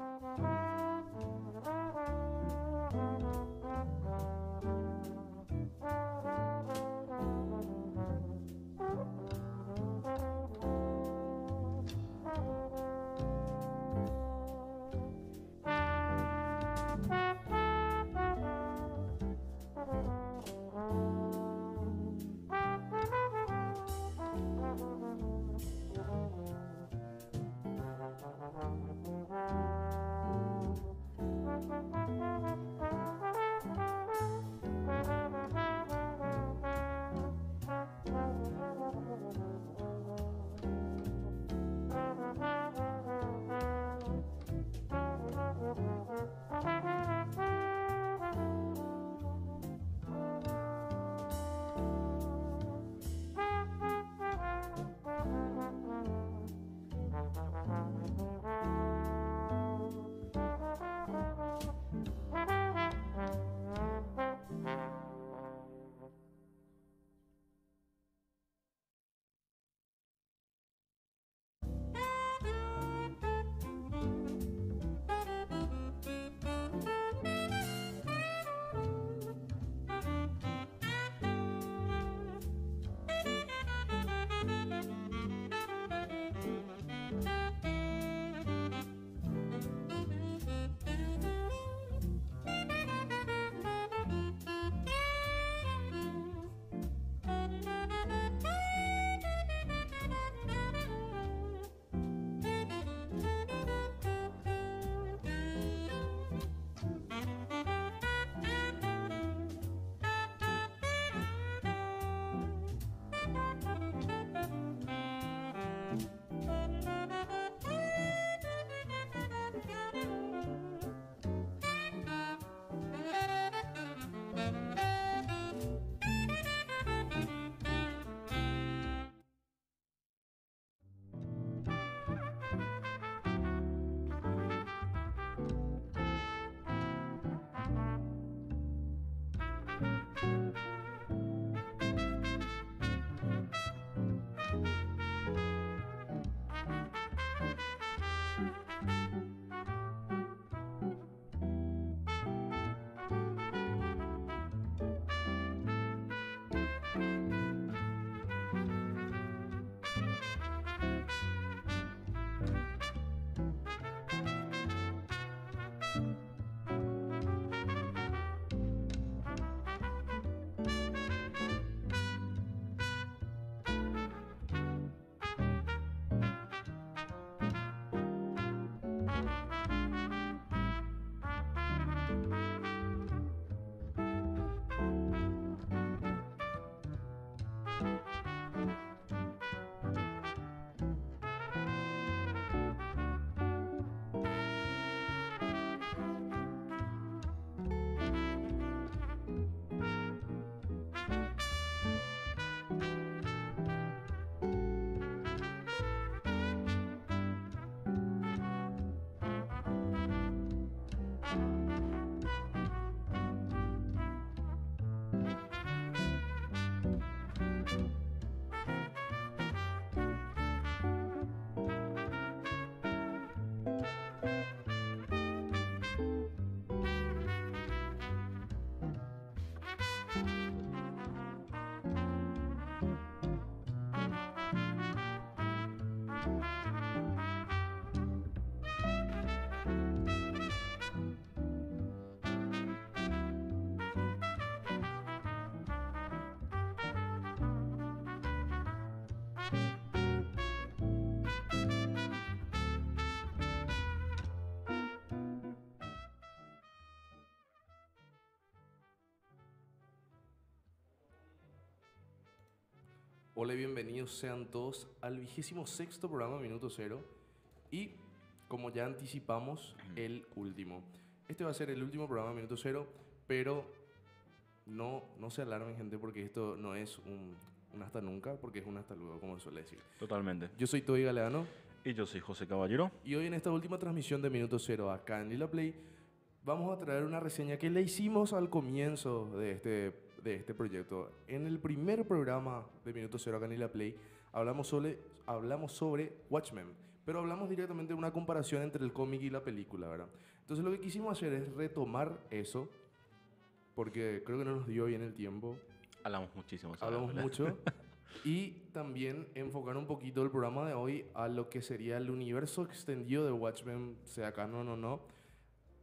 Thank you. Hola bienvenidos sean todos al vigésimo sexto programa Minuto Cero y como ya anticipamos, el último. Este va a ser el último programa Minuto Cero, pero no, no se alarmen gente porque esto no es un, hasta nunca, porque es un hasta luego, como suele decir. Totalmente. Yo soy Toy Galeano. Y yo soy José Caballero. Y hoy en esta última transmisión de Minuto Cero acá en Lila Play, vamos a traer una reseña que le hicimos al comienzo de este de este proyecto. En el primer programa de Minuto Cero acá en la Play hablamos sobre, hablamos sobre Watchmen, pero hablamos directamente de una comparación entre el cómic y la película, ¿verdad? Entonces lo que quisimos hacer es retomar eso, porque creo que no nos dio bien el tiempo. Hablamos muchísimo. Sobre hablamos mucho. Y también enfocar un poquito el programa de hoy a lo que sería el universo extendido de Watchmen, sea acá o no, no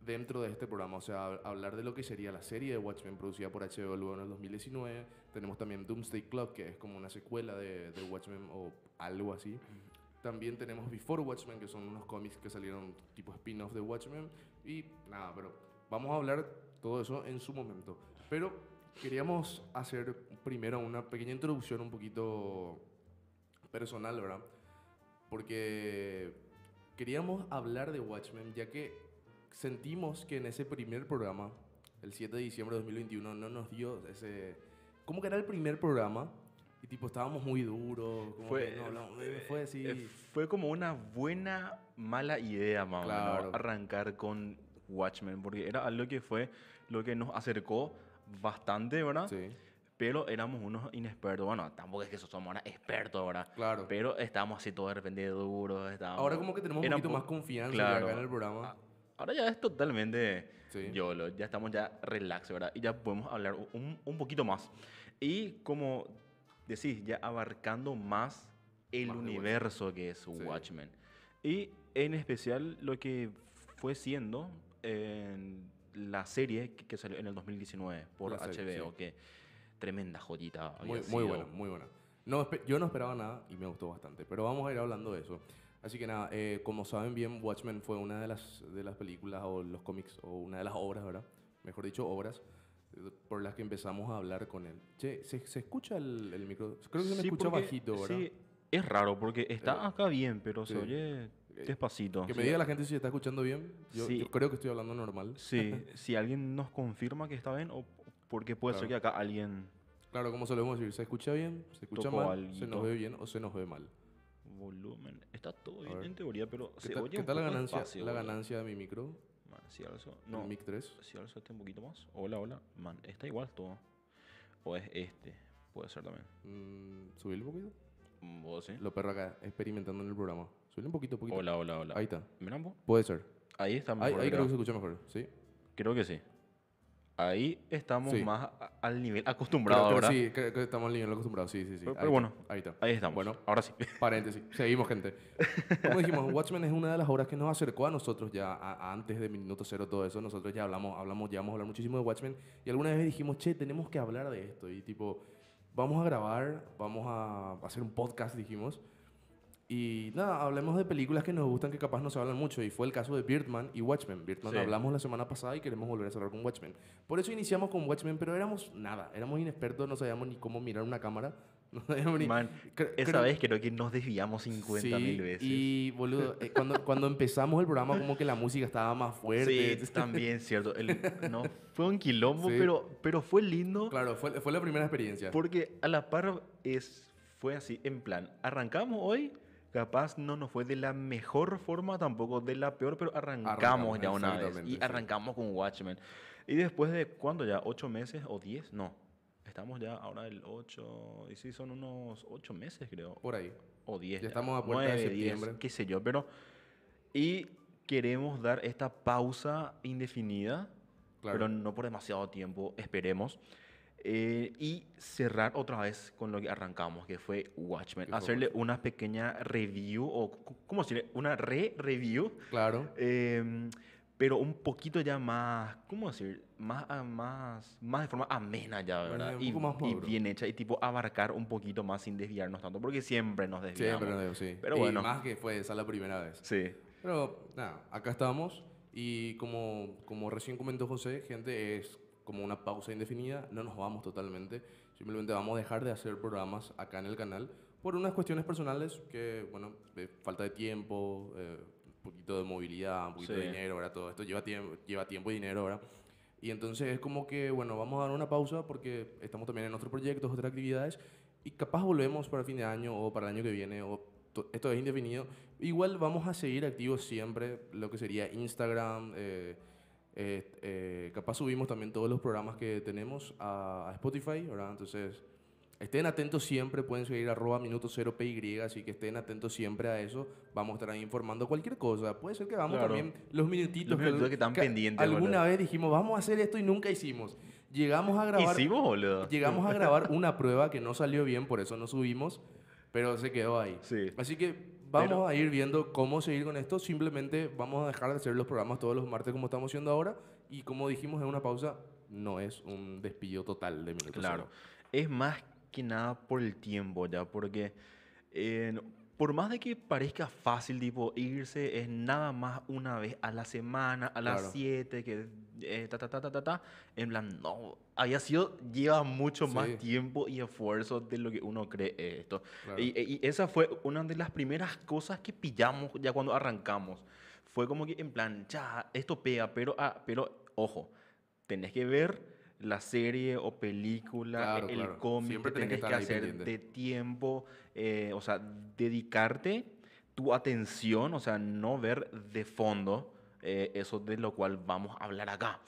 dentro de este programa, o sea, hablar de lo que sería la serie de Watchmen producida por HBO en el 2019. Tenemos también Doomsday Club, que es como una secuela de, de Watchmen o algo así. También tenemos Before Watchmen, que son unos cómics que salieron tipo spin-off de Watchmen. Y nada, pero vamos a hablar todo eso en su momento. Pero queríamos hacer primero una pequeña introducción un poquito personal, ¿verdad? Porque queríamos hablar de Watchmen, ya que sentimos que en ese primer programa, el 7 de diciembre de 2021, no nos dio ese... ¿Cómo que era el primer programa? Y tipo, estábamos muy duros. fue, eh, eh, eh, fue, como una buena, mala idea, vamos arrancar con Watchmen, porque era algo que fue lo que nos acercó bastante, ¿verdad? Sí. Pero éramos unos inexpertos. Bueno, tampoco es que somos ahora expertos, ¿verdad? Claro. Pero estábamos así todo de repente duros. Estábamos... Ahora como que tenemos un poquito más confianza en el programa. Ah, ahora ya es totalmente sí. YOLO, ya estamos ya relax, ¿verdad? Y ya podemos hablar un, un poquito más. Y como decís, ya abarcando más el universo que es Watchmen. Y en especial lo que fue siendo en la serie que, salió en el 2019 por HBO, que tremenda joyita. Muy, bueno, buena, muy buena. No, yo no esperaba nada y me gustó bastante, pero vamos a ir hablando de eso. Así que nada, eh, como saben bien, Watchmen fue una de las, de las películas o los cómics o una de las obras, ¿verdad? Mejor dicho, obras por las que empezamos a hablar con él. Che, ¿se, escucha el, el, micro? Creo que se me escucha bajito, ¿verdad? Sí, es raro porque está eh, acá bien, pero se oye eh, despacito. Que me diga la gente si está escuchando bien. Yo, creo que estoy hablando normal. Sí, si alguien nos confirma que está bien o porque puede ser que acá alguien... Claro, como solemos decir, se escucha bien, se escucha mal, se nos ve bien o se nos ve mal volumen. Está todo bien en teoría, pero ¿Qué se tal, oye ¿qué tal la ganancia, la ganancia de mi micro? si alzo. No, mic 3? Si este un poquito más. Hola, hola. Man, está igual todo. O es este. Puede ser también. Mm, un poquito? Mm, vos sí. Lo perro acá, experimentando en el programa. subir un poquito, poquito. Hola, hola, hola. Ahí está. ¿Me Puede ser. Ahí está mejor. ahí creo que se escucha mejor, sí. Creo que sí. Ahí estamos más al nivel acostumbrado, Sí, estamos al nivel acostumbrado, sí, sí, sí. Pero, ahí bueno, ahí estamos. Bueno, ahora sí. Paréntesis. Seguimos, gente. Como dijimos, Watchmen es una de las obras que nos acercó a nosotros ya antes de Minuto Cero, todo eso. Nosotros ya hablamos, hablamos, ya vamos a hablar muchísimo de Watchmen. Y alguna vez dijimos, che, tenemos que hablar de esto. Y tipo, vamos a grabar, vamos a hacer un podcast, dijimos. Y nada, hablemos de películas que nos gustan que capaz no se hablan mucho. Y fue el caso de Birdman y Watchmen. Birdman hablamos la semana pasada y queremos volver a cerrar con Watchmen. Por eso iniciamos con Watchmen, pero éramos nada. Éramos inexpertos, no sabíamos ni cómo mirar una cámara. No Man, esa vez creo que nos desviamos 50 mil veces. Y boludo, eh, cuando, cuando empezamos el programa, como que la música estaba más fuerte. Sí, también, cierto. no, fue un quilombo, pero, pero fue lindo. Claro, fue, fue la primera experiencia. Porque a la par es, fue así, en plan, arrancamos hoy capaz no nos fue de la mejor forma, tampoco de la peor, pero arrancamos, ya una vez. Y arrancamos con Watchmen. Y después de, cuándo ya? ¿Ocho meses o diez? No. Estamos ya ahora el 8, y sí, son unos ocho meses creo. Por ahí. O 10. Ya, estamos a puerta de septiembre. qué sé yo, pero... Y queremos dar esta pausa indefinida, pero no por demasiado tiempo, esperemos. Eh, y cerrar otra vez con lo que arrancamos, que fue Watchmen. Hacerle una pequeña review, o ¿cómo decirle? Una re-review. Claro. Em, pero un poquito ya más, ¿cómo decir? Más, ah, más, más de forma amena ya, ¿verdad? y, y, bien hecha y tipo abarcar un poquito más sin desviarnos tanto, porque siempre nos desviamos. Siempre nos desviamos, sí. Pero y bueno. más que fue esa la primera vez. Sí. Pero nada, acá estamos y como, como recién comentó José, gente, es como una pausa indefinida, no nos vamos totalmente, simplemente vamos a dejar de hacer programas acá en el canal por unas cuestiones personales que, bueno, falta de tiempo, eh, un poquito de movilidad, un poquito de dinero, ahora todo esto lleva tiempo, lleva tiempo y dinero ahora. Y entonces es como que, bueno, vamos a dar una pausa porque estamos también en otros proyectos, otras actividades, y capaz volvemos para el fin de año o para el año que viene o esto es indefinido. Igual vamos a seguir activos siempre, lo que sería Instagram, eh, eh, eh, capaz subimos también todos los programas que tenemos a, Spotify, ¿verdad? Entonces, estén atentos siempre, pueden seguir arroba minutos 0 PY, así que estén atentos siempre a eso. Vamos a estar ahí informando cualquier cosa. Puede ser que vamos también los minutitos que, están pendientes. Alguna vez dijimos, vamos a hacer esto y nunca hicimos. Llegamos a grabar. Hicimos, boludo. Llegamos a grabar una prueba que no salió bien, por eso no subimos, pero se quedó ahí. Sí. Así que Vamos a ir viendo cómo seguir con esto. Simplemente vamos a dejar de hacer los programas todos los martes como estamos haciendo ahora. Y como dijimos en una pausa, no es un despido total de mi Claro. Es más que nada por el tiempo ya, porque eh, por más de que parezca fácil, tipo, irse es nada más una vez a la semana, a las 7, que eh, ta, ta, ta, ta, ta, en plan, no, había sido, lleva mucho más tiempo y esfuerzo de lo que uno cree eh, esto. Y, eh, y, esa fue una de las primeras cosas que pillamos ya cuando arrancamos. Fue como que en plan, ya, esto pega, pero, ah, pero ojo, tenés que ver la serie o película, el cómic, Siempre que que, hacer de tiempo, eh, o sea, dedicarte tu atención, o sea, no ver de fondo eh, eso de lo cual vamos a hablar acá.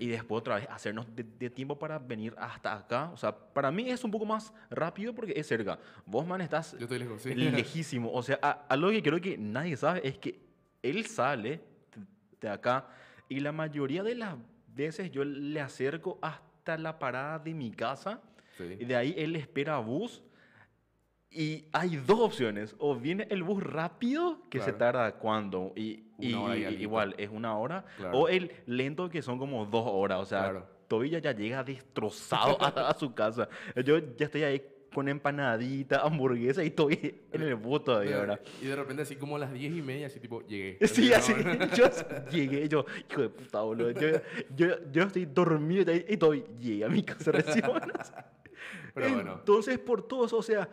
Y después otra vez hacernos de, tiempo para venir hasta acá. O sea, para mí es un poco más rápido porque es cerca. Vos, man, estás lejísimo. O sea, algo que creo que nadie sabe es que él sale de acá y la mayoría de las veces yo le acerco hasta la parada de mi casa y de ahí él espera bus. Y hay dos opciones. O viene el bus rápido, que se tarda cuando, y, igual es una hora. O el lento, que son como dos horas. O sea, todavía ya llega destrozado a, a, su casa. Yo ya estoy ahí con empanadita, hamburguesa y estoy en el voto todavía, ¿verdad? Y de repente así como a las diez y media, así tipo, llegué. Sí, así, yo llegué, yo, hijo de puta, boludo, yo, yo, estoy dormido y estoy, llegué a mi casa recién. Pero bueno. Entonces, por todos o sea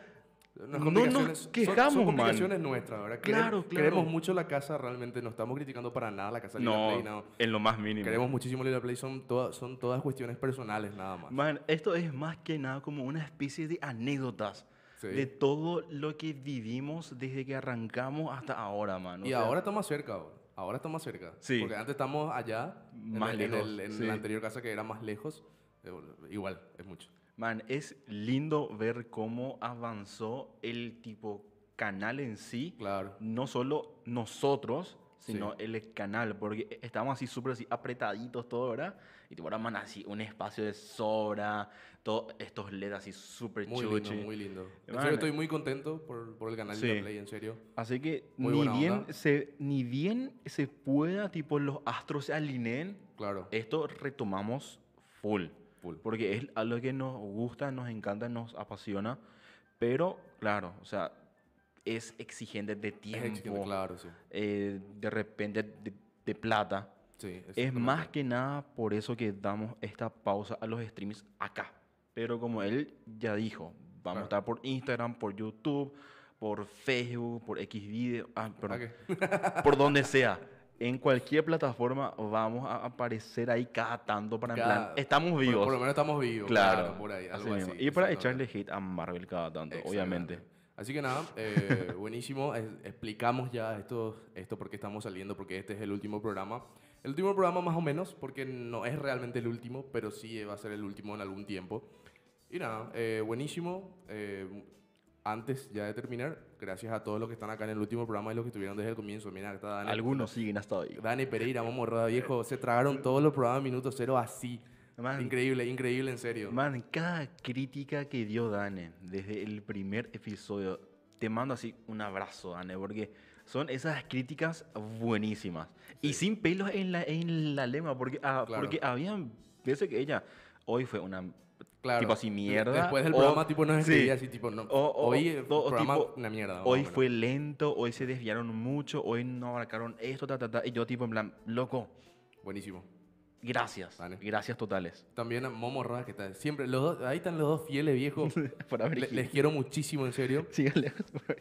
no nos quejamos, son, son complicaciones nuestras, ¿verdad? Claro, claro. Queremos mucho la casa, realmente no estamos criticando para nada la casa de no, Play, no. en lo más mínimo. Queremos muchísimo Lila Play, son, todas son todas cuestiones personales nada más. Man, esto es más que nada como una especie de anécdotas. de todo lo que vivimos desde que arrancamos hasta ahora, mano. Y ahora está más cerca, ahora ahora más cerca. Sí. Porque antes estamos allá, más en, lejos. en, la anterior casa que era más lejos. Eh, igual, es mucho. Man, es lindo ver cómo avanzó el tipo canal en sí. Claro. No solo nosotros, sino el canal, porque e-, estábamos así súper apretaditos todo, ¿verdad? Y tipo, ahora, man, así un espacio de sobra, todos estos LEDs así súper chicos. Muy lindo, muy lindo. estoy muy contento por, el canal de Play, en serio. Así que ni bien, se, ni bien se pueda, tipo, los astros se alineen, claro. esto retomamos full porque es algo que nos gusta, nos encanta, nos apasiona, pero claro, o sea, es exigente de tiempo, eh, de repente de, plata. es más que nada por eso que damos esta pausa a los streams acá. Pero como él ya dijo, vamos a estar por Instagram, por YouTube, por Facebook, por X ah, perdón, por donde sea en cualquier plataforma vamos a aparecer ahí cada tanto para plan, estamos vivos. Por, lo menos estamos vivos. Claro, y para echarle hit a Marvel cada tanto, obviamente. Así que nada, eh, buenísimo. explicamos ya esto, esto por estamos saliendo, porque este es el último programa. El último programa más o menos, porque no es realmente el último, pero sí va a ser el último en algún tiempo. Y nada, eh, buenísimo. Eh, antes ya de terminar, gracias a todos los que están acá en el último programa y los que estuvieron desde el comienzo. Mira, está Dani. Algunos siguen hasta hoy. Dani Pereira, Momo de Viejo, se tragaron todos los programas Minuto Cero así. increíble, increíble, en serio. Man, cada crítica que dio Dani desde el primer episodio, te mando así un abrazo, Dani, porque son esas críticas buenísimas. Y sin pelos en la, en la lema, porque, ah, porque habían, pienso que ella, hoy fue una Claro. Tipo así, mierda. Después del programa, tipo, no escribía así, tipo, no. hoy una mierda. Hoy fue lento, hoy se desviaron mucho, hoy no abarcaron esto, ta, ta, ta. Y yo, tipo, en plan, loco. Buenísimo. Gracias. Gracias totales. También a Momo Ra, que está siempre. Los dos, ahí están los dos fieles viejos. Le, les quiero muchísimo, en serio. Sí, por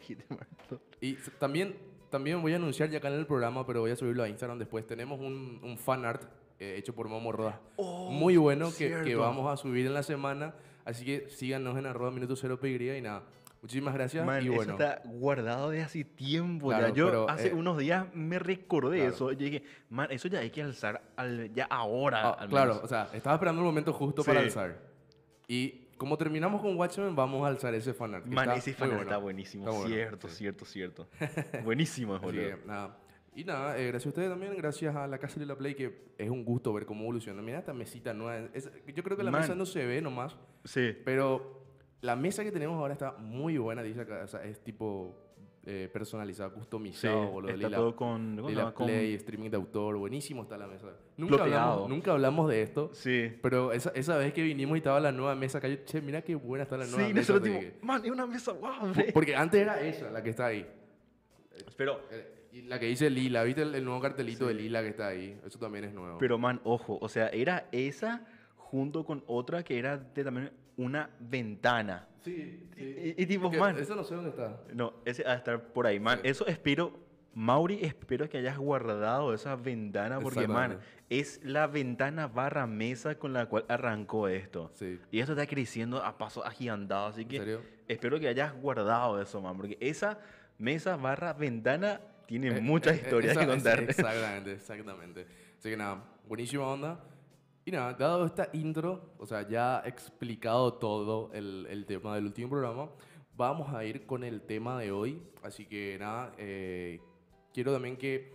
Y también, también voy a anunciar ya acá en el programa, pero voy a subirlo a Instagram después. Tenemos un, un fan art eh, hecho por Momo Roda. Oh, muy bueno que, vamos a subir en la semana. Así que síganos en arroba minuto cero pigría y nada. Muchísimas gracias. y Eso está guardado de hace tiempo. Yo hace eh, unos días me recordé eso. Yo dije, man, eso ya hay que alzar ya ahora. Ah, claro, o sea, estaba esperando el momento justo para alzar. Y como terminamos con Watchmen, vamos a alzar ese fanart. Man, ese fanart está buenísimo. cierto, cierto, cierto, Buenísimo, boludo. Sí, nada. Y nada, eh, gracias a ustedes también, gracias a la Casa de la Play, que es un gusto ver cómo evoluciona. Mira esta mesita nueva. yo creo que la mesa no se ve nomás. Sí. Pero la mesa que tenemos ahora está muy buena, dice acá. O sea, es tipo eh, personalizado, customizado, Está todo con, Lila Play, streaming de autor, buenísimo está la mesa. Nunca, hablamos, nunca hablamos de esto. Sí. Pero esa, esa vez que vinimos y estaba la nueva mesa acá, che, mira qué buena está la nueva mesa. Sí, nosotros man, es una mesa, wow. Porque antes era esa la que está ahí. Pero eh, y la que dice Lila, ¿viste el, nuevo cartelito de Lila que está ahí? Eso también es nuevo. Pero man, ojo, o sea, era esa junto con otra que era de también una ventana. Sí, Y, tipo, man. Eso no sé dónde está. No, ese ha de estar por ahí, man. Eso espero. Mauri, espero que hayas guardado esa ventana porque, man, es la ventana barra mesa con la cual arrancó esto. Sí. Y esto está creciendo a pasos agigantados, así que espero que hayas guardado eso, man, porque esa mesa barra ventana tiene eh, muchas eh, historias que contar. Exactamente, exactamente. Así que nada, buenísima onda. Y nada, dado esta intro, o sea, ya explicado todo el, el, tema del último programa, vamos a ir con el tema de hoy. Así que nada, eh, quiero también que,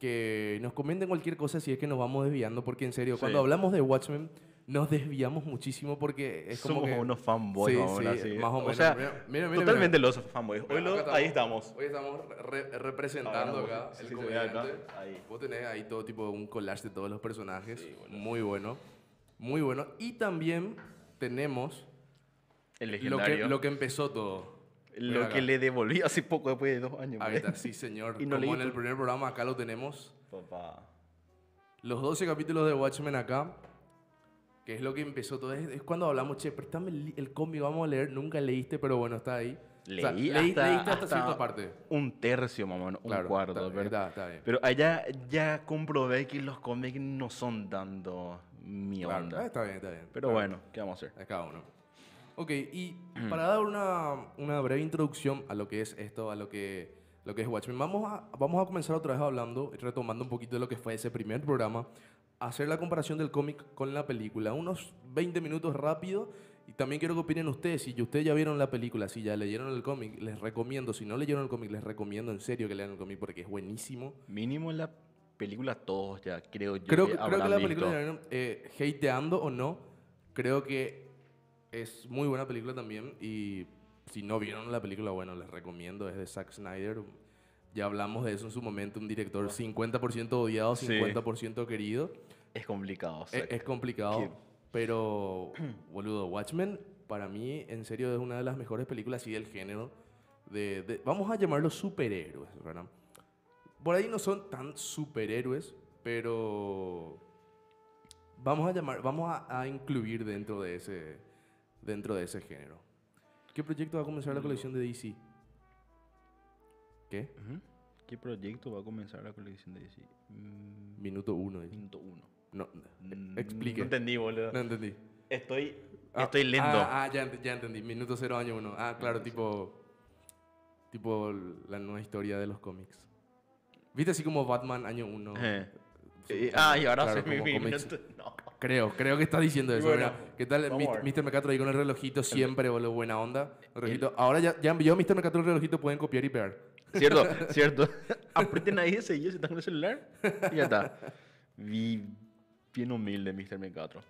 que nos comenten cualquier cosa si es que nos vamos desviando, porque en serio, cuando hablamos de Watchmen nos desviamos muchísimo porque es como Somos unos fanboys, sí, sí, más o menos. O sea, totalmente los fanboys. Hoy estamos, ahí estamos. Hoy estamos representando acá el comediante. ahí. Vos tenés ahí todo tipo un collage de todos los personajes. Muy bueno. Muy bueno. Y también tenemos... Lo que, empezó todo. Lo que le devolví hace poco, después de dos años. Ahí está, sí, señor. y como en el primer programa, acá lo tenemos. Papá. Los 12 capítulos de Watchmen acá que es lo que empezó todo. Es, cuando hablamos, che, préstame el, cómic, vamos a leer. Nunca leíste, pero bueno, está ahí. Leí o leíste hasta, cierta Un tercio, mamá, un cuarto. pero, está, bien. pero allá ya comprobé que los cómics no son tanto mi eh, está bien, está bien. Pero bueno, ¿qué vamos a hacer? cada uno. Ok, y para dar una, breve introducción a lo que es esto, a lo que, lo que es Watchmen, vamos a, vamos a comenzar otra vez hablando, retomando un poquito de lo que fue ese primer programa, hacer la comparación del cómic con la película. Unos 20 minutos rápido. Y también quiero que opinen ustedes, si ustedes ya vieron la película, si ya leyeron el cómic, les recomiendo, si no leyeron el cómic, les recomiendo en serio que lean el cómic porque es buenísimo. Mínimo en la película todos ya, creo yo. Creo que, la película, eh, hateando o no, creo que es muy buena película también y si no vieron la película, bueno, les recomiendo, es de Zack Snyder. Ya hablamos de eso en su momento, un director 50% odiado, 50% querido. Es complicado. Es, es, complicado. Pero, boludo, Watchmen para mí en serio es una de las mejores películas y del género. De, vamos a llamarlo superhéroes, ¿verdad? Por ahí no son tan superhéroes, pero vamos a llamar, vamos a, incluir dentro de ese, dentro de ese género. ¿Qué proyecto va a comenzar la colección de DC? ¿Qué? ¿Qué proyecto va a comenzar la colección de DC? Minuto mm. 1. Minuto uno. No, eh, mm, explique. No entendí, boludo. No entendí. Estoy, ah, estoy lento. Ah, ah, ya, ya, entendí. Minuto cero año uno Ah, claro, tipo. Tipo la nueva historia de los cómics. ¿Viste así como Batman año uno eh. Eh, ah, y ahora claro, mi, Creo, creo que está diciendo eso. ¿Qué tal Mr. Mecatro ahí con el relojito siempre, boludo? Buena onda. Relojito. Ahora ya, ya yo, Mr. Mecatro, el relojito pueden copiar y pegar. Cierto, cierto. Apreten ahí ese y yo si están con el celular. Y ya está bien humilde Mr. 4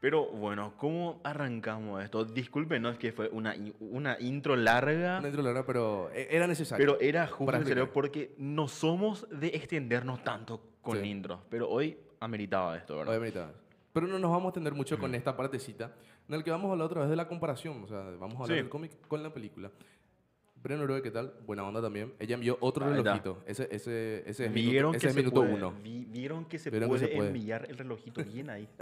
Pero bueno, ¿cómo arrancamos esto? ¿no? Disculpen, Es que fue una, una intro larga. Una intro larga, pero eh, era necesario. Pero era justo necesario porque no somos de extendernos tanto con intros. Pero hoy ameritaba esto, ¿verdad? Hoy ameritaba. Pero no nos vamos a extender mucho con esta partecita, en la que vamos a hablar otra vez de la comparación. O sea, vamos a hablar del cómic con la película no ¿qué tal? Buena onda también. Ella envió otro relojito. Ese, ese, ese es minuto, uno. Vieron que se, puede, enviar el relojito bien ahí.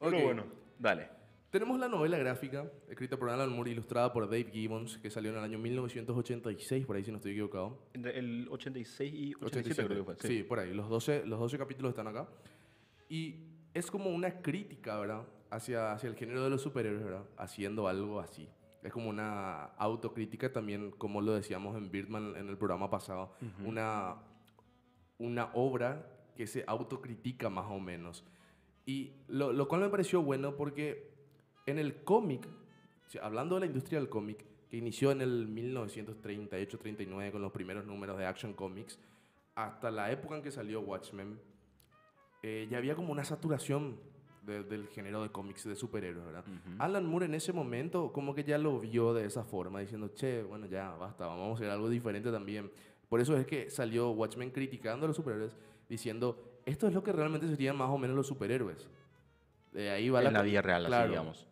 Pero bueno, dale. Tenemos la novela gráfica, escrita por Alan Moore, ilustrada por Dave Gibbons, que salió en el año 1986, por ahí si no estoy equivocado. Entre el 86 y 87, creo que fue. Sí. por ahí. Los 12, los 12 capítulos están acá. Y es como una crítica, ¿verdad? Hacia, hacia el género de los superhéroes, ¿verdad? Haciendo algo así es como una autocrítica también, como lo decíamos en Birdman en el programa pasado, una, una obra que se autocritica más o menos. Y lo, lo cual me pareció bueno porque en el cómic, hablando de la industria del cómic, que inició en el 1938-39 con los primeros números de Action Comics, hasta la época en que salió Watchmen, eh, ya había como una saturación del género de cómics de superhéroes, ¿verdad? Alan Moore en ese momento como que ya lo vio de esa forma, diciendo, che, bueno, ya, basta, vamos a hacer algo diferente también. Por eso es que salió Watchmen criticando a los superhéroes, diciendo, esto es lo que realmente serían más o menos los superhéroes. De ahí va en la... la vida real, digamos.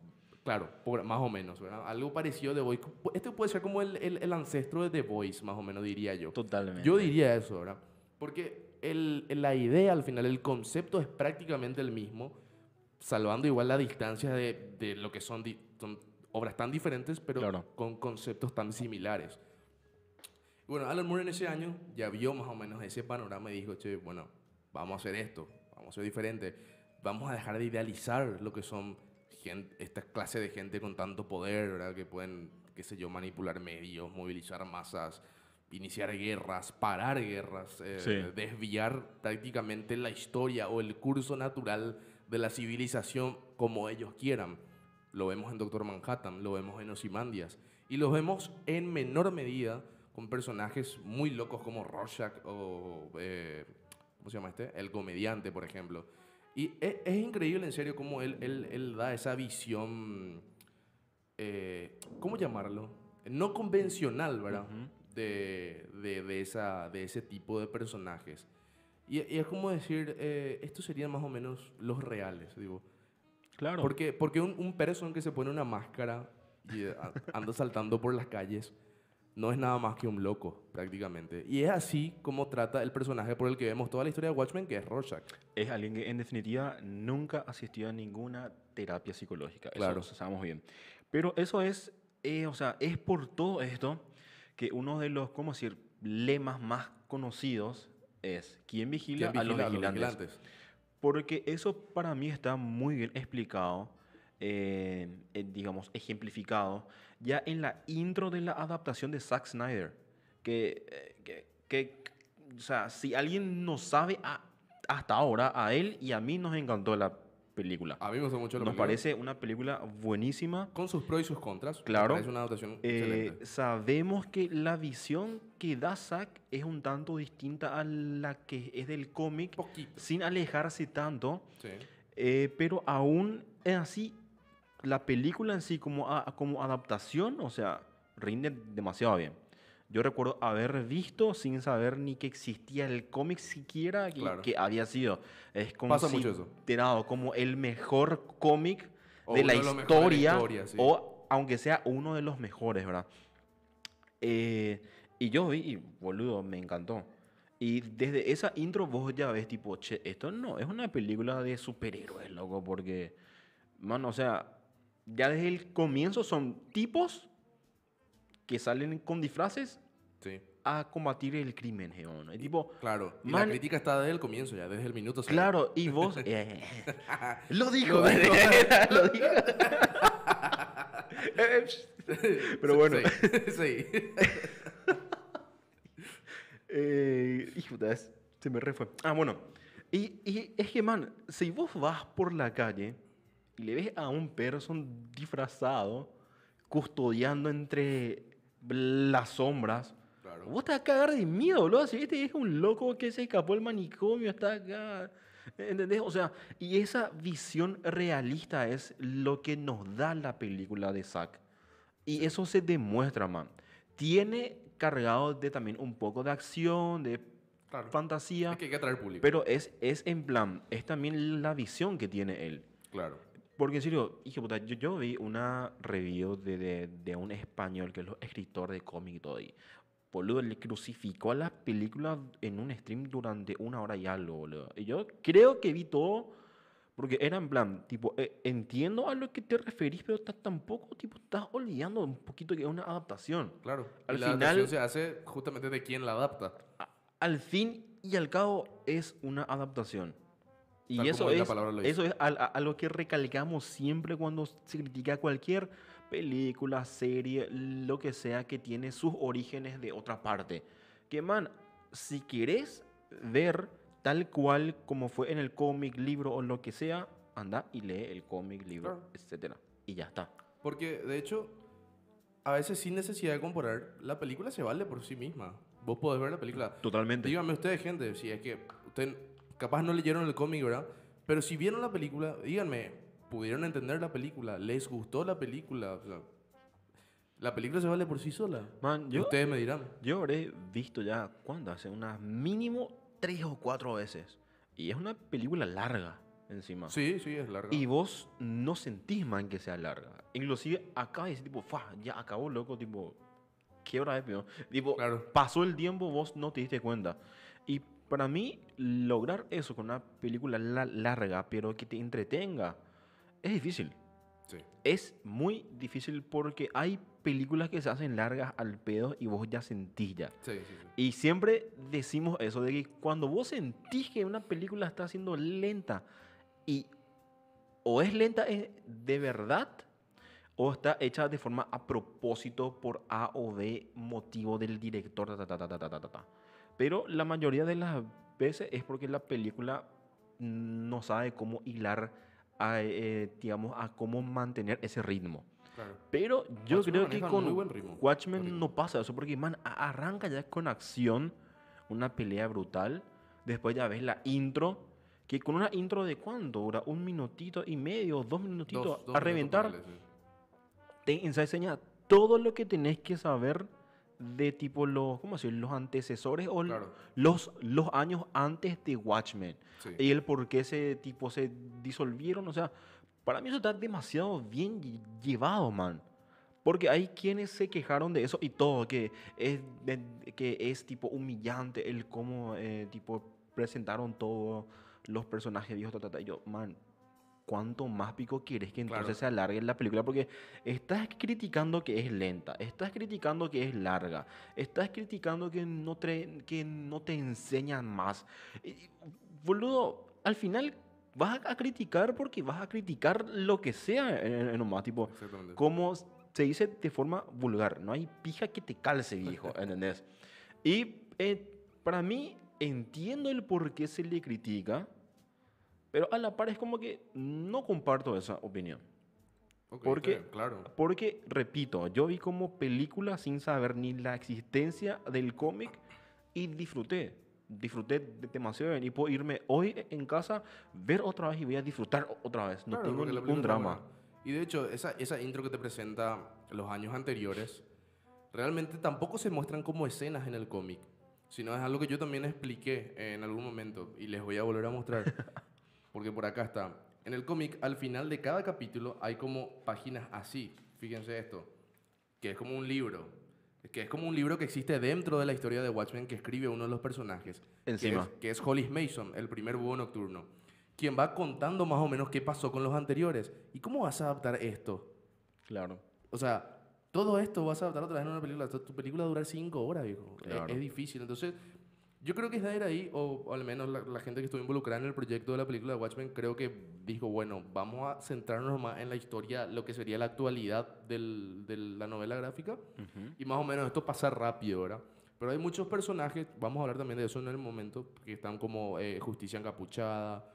Claro, por, más o menos, ¿verdad? Algo parecido de Voice. Este puede ser como el, el, ancestro de The Voice, más o menos, diría yo. Totalmente. Yo diría eso, ¿verdad? Porque el, la idea, al final, el concepto es prácticamente el mismo, salvando igual la distancia de, lo que son, obras tan diferentes, pero con conceptos tan similares. Bueno, Alan Moore en ese año ya vio más o menos ese panorama y dijo, che, bueno, vamos a hacer esto, vamos a ser diferente, vamos a dejar de idealizar lo que son esta clase de gente con tanto poder, Que pueden, qué sé yo, manipular medios, movilizar masas, iniciar guerras, parar guerras, eh, desviar prácticamente la historia o el curso natural de la civilización como ellos quieran. Lo vemos en Doctor Manhattan, lo vemos en Osimandias y lo vemos en menor medida con personajes muy locos como Rorschach o, eh, ¿cómo se llama este? El comediante, por ejemplo. Y e, es, increíble, en serio, cómo él, él, da esa visión, eh, ¿cómo llamarlo? No convencional, ¿verdad? de, esa, de ese tipo de personajes. Y, es como decir, eh, estos serían más o menos los reales, digo. Claro. Porque, porque un, un person que se pone una máscara y eh, anda saltando por las calles no es nada más que un loco, prácticamente. Y es así como trata el personaje por el que vemos toda la historia de Watchmen, que es Rorschach. Es alguien que, en definitiva, nunca asistió a ninguna terapia psicológica. Claro. Eso sabemos bien. Pero eso es, eh, o sea, es por todo esto que uno de los, ¿cómo decir?, lemas más conocidos es ¿quién vigila, a, los vigilantes? Porque eso para mí está muy bien explicado, eh, eh, digamos, ejemplificado, ya en la intro de la adaptación de Zack Snyder. Que, eh, o sea, si alguien no sabe hasta ahora, a él y a mí nos encantó la película. A mí me mucho Nos parece una película buenísima. Con sus pros y sus contras. Claro. Es una adaptación eh, Sabemos que la visión que da Zack es un tanto distinta a la que es del cómic. Sin alejarse tanto. Sí. Eh, pero aún así, la película en sí como, como adaptación, o sea, rinde demasiado bien. Yo recuerdo haber visto sin saber ni que existía el cómic siquiera que, había sido. Es considerado como el mejor cómic de la historia, o aunque sea uno de los mejores, ¿verdad? Eh, y yo vi, boludo, me encantó. Y desde esa intro vos ya ves tipo, che, esto no, es una película de superhéroes, loco, porque, mano, o sea, ya desde el comienzo son tipos que salen con disfraces a combatir el crimen, ¿no? tipo, claro, la crítica está desde el comienzo, ya desde el minuto. Claro, y vos eh, lo dijo, lo dijo. Eh, Pero bueno, sí. Eh, se me refue. Ah, bueno. Y, es que, man, si vos vas por la calle y le ves a un person disfrazado custodiando entre las sombras. Claro. Vos a cagar de miedo, boludo. Si este es un loco que se escapó del manicomio, está acá. ¿Entendés? O sea, y esa visión realista es lo que nos da la película de Zack. Y eso se demuestra, man. Tiene cargado de también un poco de acción, de fantasía. que hay que atraer público. Pero es, es en plan, es también la visión que tiene él. Claro. Porque en serio, hijo puta, yo, vi una review de, un español que es escritor de cómic y todo Boludo, le crucificó a las películas en un stream durante una hora y algo, boludo. Y yo creo que vi todo porque era en plan, tipo, eh, entiendo a lo que te referís, pero tampoco, tipo, estás olvidando un poquito que es una adaptación. Claro. Al la final, adaptación se hace justamente de quién la adapta. al fin y al cabo es una adaptación. Y eso es, eso es algo que recalcamos siempre cuando se critica cualquier película, serie, lo que sea que tiene sus orígenes de otra parte. Que man, si querés ver tal cual como fue en el cómic, libro o lo que sea, anda y lee el cómic, libro, etc. etcétera Y ya está. Porque de hecho, a veces sin necesidad de comparar, la película se vale por sí misma. Vos podés ver la película. Totalmente. Díganme ustedes, gente, si es que usted capaz no leyeron el cómic, ¿verdad? Pero si vieron la película, díganme, ¿pudieron entender la película? ¿Les gustó la película? la película se vale por sí sola. Man, yo, ustedes me dirán. Yo habré visto ya, ¿cuándo? Hace unas mínimo tres o cuatro veces. Y es una película larga encima. Sí, sí, es larga. Y vos no sentís, man, que sea larga. Inclusive acá ese tipo, fa, ya acabó, loco, tipo, ¿qué hora es, Tipo, claro. pasó el tiempo, vos no te diste cuenta. Para mí, lograr eso con una película larga, pero que te entretenga, es difícil. Sí. Es muy difícil porque hay películas que se hacen largas al pedo y vos ya sentís ya. Sí, y siempre decimos eso, de que cuando vos sentís que una película está siendo lenta y o es lenta de verdad o está hecha de forma a propósito por A o B motivo del director, ta, ta, ta, pero la mayoría de las veces es porque la película no sabe cómo hilar, eh, digamos, a cómo mantener ese ritmo. Pero yo creo que con Watchmen no pasa eso, porque man, arranca ya con acción, una pelea brutal, después ya ves la intro, que con una intro de cuánto dura, un minutito y medio, dos minutitos a reventar, te enseña todo lo que tenés que saber de tipo los, ¿cómo decir? Los antecesores o los, los años antes de Watchmen. Y el por qué ese tipo se disolvieron. O sea, para mí eso está demasiado bien llevado, man. Porque hay quienes se quejaron de eso y todo, que es, que es tipo humillante el cómo eh, tipo presentaron todos los personajes viejos. Ta, Y yo, man, cuánto más pico quieres que entonces se alargue la película, porque estás criticando que es lenta, estás criticando que es larga, estás criticando que no te, que no te enseñan más. boludo, al final vas a criticar porque vas a criticar lo que sea en, eh, eh, eh, nomás, tipo, como se dice de forma vulgar, no hay pija que te calce, viejo, ¿entendés? Y para mí entiendo el por qué se le critica pero a la par es como que no comparto esa opinión. porque, claro, porque, repito, yo vi como película sin saber ni la existencia del cómic y disfruté. Disfruté demasiado bien y puedo irme hoy en casa, ver otra vez y voy a disfrutar otra vez. No tengo ningún drama. Y de hecho, esa, esa intro que te presenta los años anteriores, realmente tampoco se muestran como escenas en el cómic, sino es algo que yo también expliqué en algún momento y les voy a volver a mostrar. porque por acá está. En el cómic, al final de cada capítulo hay como páginas así, fíjense esto, que es como un libro, que es como un libro que existe dentro de la historia de Watchmen que escribe uno de los personajes, Encima. que es, Hollis Mason, el primer búho nocturno, quien va contando más o menos qué pasó con los anteriores y cómo vas a adaptar esto. Claro. O sea, todo esto vas a adaptar otra vez en una película. Tu película dura durar cinco horas, viejo. Claro. Es, es, difícil. Entonces, yo creo que Snyder ahí, o al menos la, gente que estuvo involucrada en el proyecto de la película de Watchmen, creo que dijo, bueno, vamos a centrarnos más en la historia, lo que sería la actualidad de la novela gráfica, y más o menos esto pasa rápido, ¿verdad? Pero hay muchos personajes, vamos a hablar también de eso en el momento, que están como eh, Justicia Encapuchada,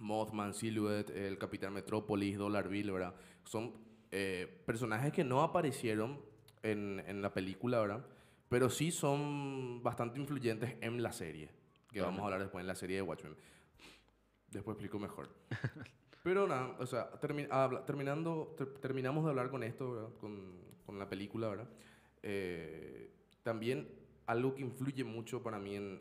Mothman, Silhouette, el Capitán Metrópolis, Dollar Bill, ¿verdad? Son eh, personajes que no aparecieron en, en la película, ¿verdad? pero sí son bastante influyentes en la serie, que vamos a hablar después en la serie de Watchmen. Después explico mejor. Pero nada, o sea, terminando, terminamos de hablar con esto, con, con, la película, ¿verdad? Eh, también algo que influye mucho para mí en,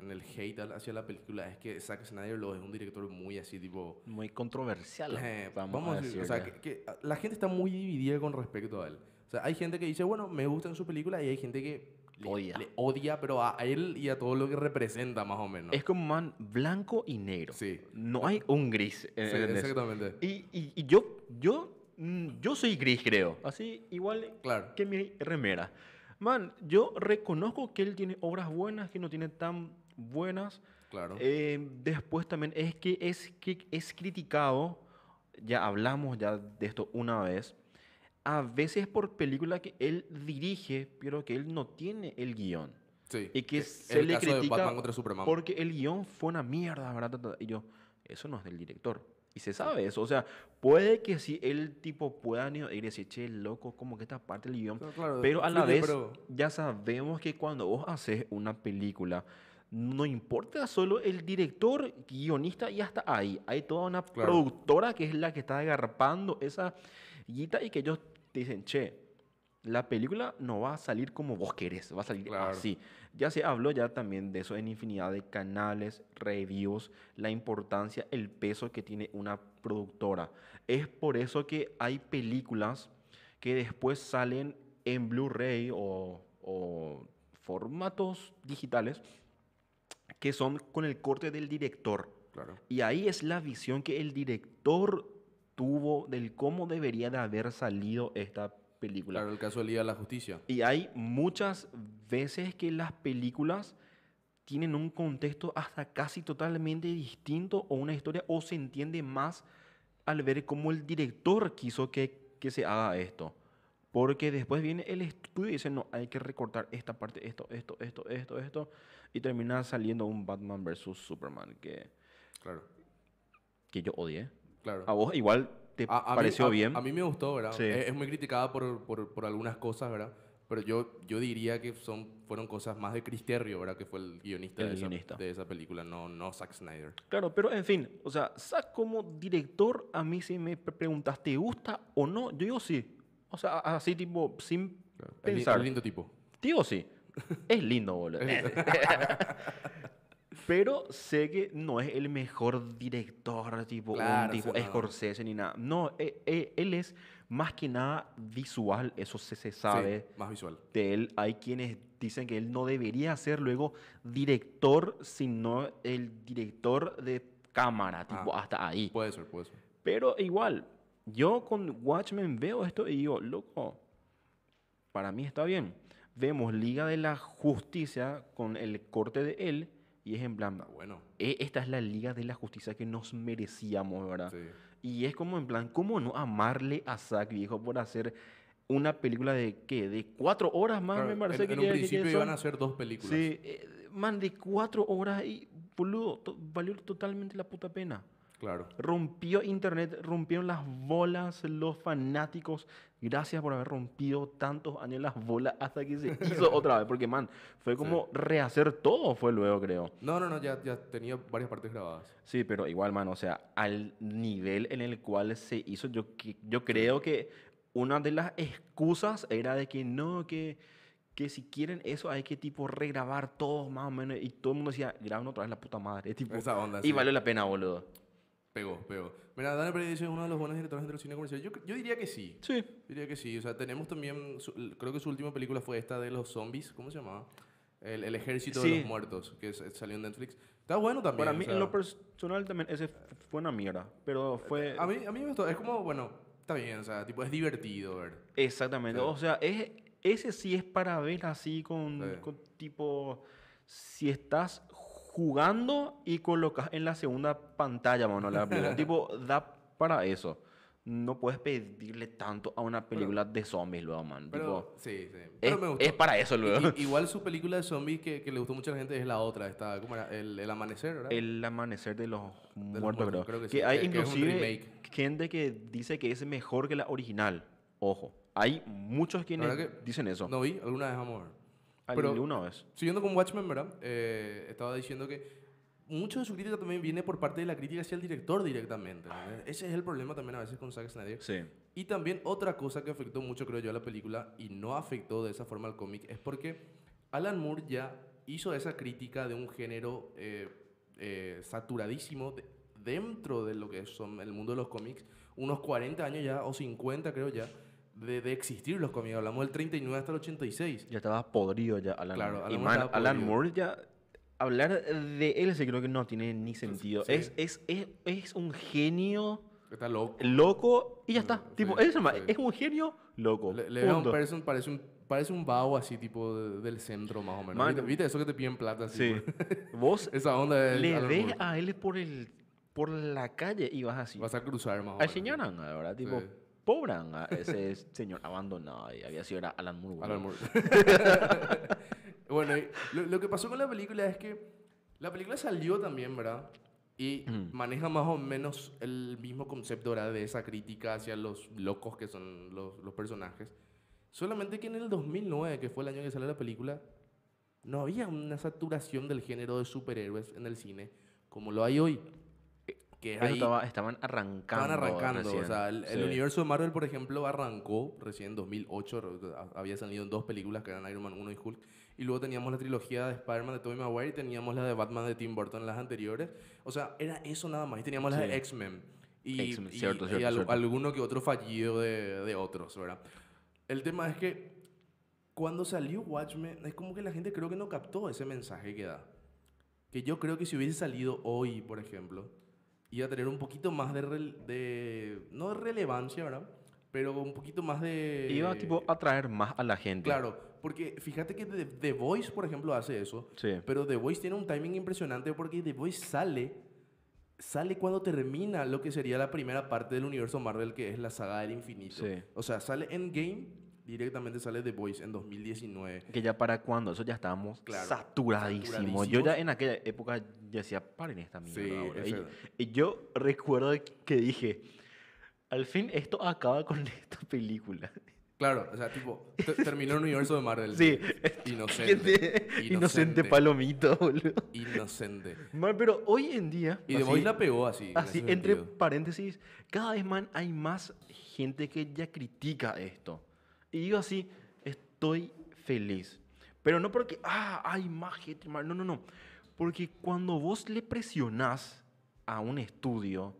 en, el hate hacia la película es que Zack Snyder lo es un director muy así, tipo... Muy controversial. vamos, a decir, o sea, que la gente está muy dividida con respecto a él. O sea, hay gente que dice, bueno, me gustan su película y hay gente que le odia. le odia, pero a él y a todo lo que representa, más o menos. Es como man blanco y negro. Sí. No hay un gris. En, sí, exactamente. Y, y, yo, yo, mm, yo soy gris, creo. Así, igual claro. que mi remera. Man, yo reconozco que él tiene obras buenas, que no tiene tan buenas. Claro. Eh, después también es que es, que es criticado, ya hablamos ya de esto una vez, a veces por película que él dirige, pero que él no tiene el guión. Sí. Y que se le critica porque el guión fue una mierda, ¿verdad? Y yo, eso no es del director. Y se sabe eso. O sea, puede que si el tipo pueda ir y decir, che, loco, como que esta parte del guión. Pero, a la vez, ya sabemos que cuando vos haces una película, no importa solo el director, guionista y hasta ahí. Hay toda una productora que es la que está agarrando esa guita y que ellos dicen, che, la película no va a salir como vos querés, va a salir así. Ya se habló ya también de eso en infinidad de canales, reviews, la importancia, el peso que tiene una productora. Es por eso que hay películas que después salen en Blu-ray o, formatos digitales que son con el corte del director. Y ahí es la visión que el director tuvo, del cómo debería de haber salido esta película. Claro, el caso del Día de la Justicia. Y hay muchas veces que las películas tienen un contexto hasta casi totalmente distinto o una historia o se entiende más al ver cómo el director quiso que, se haga esto. Porque después viene el estudio y dice, no, hay que recortar esta parte, esto, esto, esto, esto, esto. Y termina saliendo un Batman versus Superman que... Claro. Que yo odié. A vos igual te pareció bien. A mí me gustó, ¿verdad? Es, muy criticada por, por, por, algunas cosas, ¿verdad? Pero yo, yo diría que son, fueron cosas más de Cristerio, ¿verdad? Que fue el guionista, de, Esa, película, no, no Zack Snyder. Claro, pero en fin, o sea, Zack como director, a mí si me preguntas, ¿te gusta o no? Yo digo sí. O sea, así tipo, sin pensar. Es lindo tipo. Digo sí. Es lindo, boludo. Pero sé que no es el mejor director, tipo, claro, Scorsese ni nada. No, e, e, él es más que nada visual, eso se, sabe. más visual. De él hay quienes dicen que él no debería ser luego director, sino el director de cámara, ah, tipo, hasta ahí. Puede ser, puede ser. Pero igual, yo con Watchmen veo esto y digo, loco, para mí está bien. Vemos Liga de la Justicia con el corte de él y es en plan, ah, bueno. Eh, esta es la liga de la justicia que nos merecíamos, ¿verdad? Y es como en plan, ¿cómo no amarle a Zack, viejo, por hacer una película de qué? De cuatro horas más, me parece en, que En un principio iban a hacer dos películas. Sí, eh, man, de cuatro horas y, boludo, valió totalmente la puta pena. Claro. Rompió Internet, rompieron las bolas los fanáticos. Gracias por haber rompido tantos años las bolas hasta que se hizo otra vez. Porque, man, fue como rehacer todo, fue luego, creo. No, no, no, ya, ya tenía varias partes grabadas. Sí, pero igual, man, o sea, al nivel en el cual se hizo, yo, yo creo que una de las excusas era de que no, que que si quieren eso hay que tipo regrabar todo más o menos y todo el mundo decía graban otra vez la puta madre Esa onda, y valió la pena boludo Pegó, pegó. Mira, Daniel que es uno de los buenos directores del cine comercial. Yo, yo diría que sí. Sí. Diría que sí. O sea, tenemos también, creo que su última película fue esta de los zombies, ¿cómo se llamaba? El, Ejército de los Muertos, que salió en Netflix. Está bueno también. Para mí, en lo personal también, ese fue una mierda. Pero fue... A mí, a mí me gustó. Es como, bueno, está bien, o sea, tipo, es divertido ver. Exactamente. o sea, es, ese sí es para ver así con, con tipo si estás jugando y colocas en la segunda pantalla, mano, la película. tipo, da para eso. No puedes pedirle tanto a una película de zombies luego, man. sí, sí. es, para eso luego. igual su película de zombies que, le gustó mucho a la gente es la otra. ¿Cómo era? El, Amanecer, ¿verdad? El Amanecer de los, muertos, bro. creo. que, sí. hay inclusive gente que dice que es mejor que la original. Ojo. Hay muchos quienes dicen eso. No vi, alguna vez amor? Pero, uno vez. Siguiendo con Watchmen, ¿verdad? Eh, estaba diciendo que mucho de su crítica también viene por parte de la crítica hacia el director directamente. Ese es el problema también a veces con Zack Snyder. Sí. Y también otra cosa que afectó mucho, creo yo, a la película y no afectó de esa forma al cómic es porque Alan Moore ya hizo esa crítica de un género eh, eh, saturadísimo dentro de lo que son el mundo de los cómics, unos 40 años ya o 50 creo ya de, de, existir los cómics. Hablamos del 39 hasta el 86. Ya estaba podrido ya Alan claro, Alan Moore ya... Hablar de él se creo que no tiene ni sentido. Es, es, es, es, un genio... Está loco. Loco y ya está. tipo, es un genio loco. parece un parece un vago así, tipo, del centro, más o menos. ¿Viste? Eso que te piden plata, Sí. Pues? Vos Esa onda de le ves a él por, el, por la calle y vas así. Vas a cruzar, más o menos. Al señor, ¿verdad? Tipo... ¡Pobran a ese señor abandonado y había sido Alan Moore. bueno, lo, que pasó con la película es que la película salió también, ¿verdad? Y maneja más o menos el mismo concepto, ¿verdad? De esa crítica hacia los locos que son los, los personajes. Solamente que en el 2009, que fue el año que salió la película, no había una saturación del género de superhéroes en el cine como lo hay hoy estaban arrancando. Estaban arrancando. el, universo de Marvel, por ejemplo, arrancó recién en 2008. Había salido en dos películas que eran Iron Man 1 y Hulk. Y luego teníamos la trilogía de Spider-Man de Tobey Maguire y teníamos la de Batman de Tim Burton, en las anteriores. O sea, era eso nada más. Y teníamos la de X-Men. Y, y, alguno que otro fallido de, de otros, ¿verdad? El tema es que cuando salió Watchmen, es como que la gente creo que no captó ese mensaje que da. Que yo creo que si hubiese salido hoy, por ejemplo, iba a tener un poquito más de, no de relevancia, ¿verdad? Pero un poquito más de... Iba tipo a atraer más a la gente. Claro, porque fíjate que The, Voice, por ejemplo, hace eso. Sí. Pero The Voice tiene un timing impresionante porque The Voice sale sale cuando termina lo que sería la primera parte del universo Marvel, que es la saga del infinito. Sí. O sea, sale Game directamente sale The Voice en 2019. Que ya para cuando, eso ya estábamos saturadísimo saturadísimos. Yo ya en aquella época ya decía, paren esta mierda. y, yo recuerdo que dije, al fin esto acaba con esta película. Claro, o sea, tipo, terminó el universo de Marvel. Sí. Inocente. Inocente, palomito, boludo. Inocente. pero hoy en día... Y de Voice la pegó así. Así, entre paréntesis, cada vez, man, hay más gente que ya critica esto. Y digo así, estoy feliz. Pero no porque, ah, hay más gente, no, no, no. Porque cuando vos le presionás a un estudio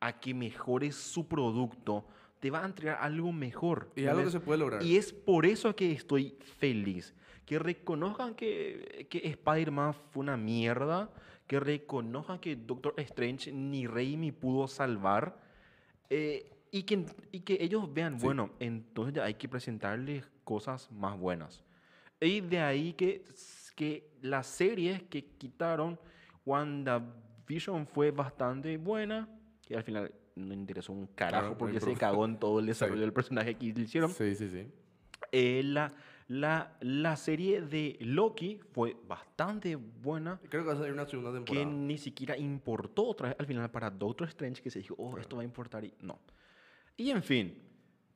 a que mejore su producto, te va a entregar algo mejor. Y algo que se puede lograr. Y es por eso que estoy feliz. Que reconozcan que, que Spider-Man fue una mierda. Que reconozcan que Doctor Strange ni Raimi pudo salvar. Eh, y que, y que ellos vean, bueno, entonces ya hay que presentarles cosas más buenas. Y de ahí que, que las series que quitaron, WandaVision fue bastante buena, que al final no interesó un carajo ah, porque se cagó en todo el desarrollo del personaje que hicieron. Sí, sí, sí. Eh, la, la, la, serie de Loki fue bastante buena. Creo que va a salir una segunda temporada. Que ni siquiera importó otra vez al final para Doctor Strange, que se dijo, oh, esto va a importar y no. Y en fin,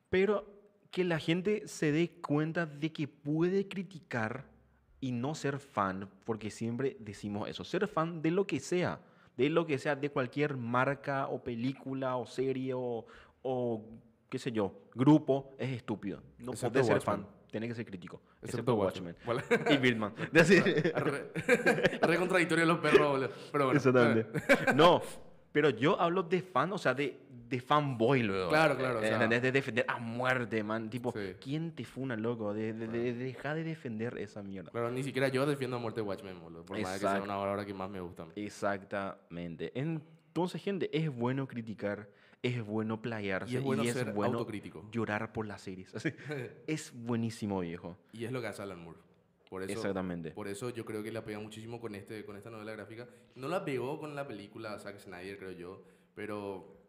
pero que la gente se dé cuenta de que puede criticar y no ser fan, porque siempre decimos eso, ser fan de lo que sea, de lo que sea, de cualquier marca o película o serie o, o qué sé yo, grupo, es estúpido. No puede ser fan, Tiene que ser crítico. Excepto, Watchmen. y Birdman. re, re contradictorio los perros, pero Exactamente. no, pero yo hablo de fan, o sea, de de fanboy luego. Claro, claro. de, defender a muerte, man. Tipo, ¿quién te funa, loco? De, de, de, deja de defender esa mierda. Pero ni siquiera yo defiendo a muerte Watchmen, Por más que sea una palabra que más me gusta. Exactamente. Entonces, gente, es bueno criticar, es bueno playarse y es bueno, llorar por las series. es buenísimo, viejo. Y es lo que hace Alan Moore. Por eso, Exactamente. Por eso yo creo que la pega muchísimo con, este, con esta novela gráfica. No la pegó con la película Zack Snyder, creo yo, pero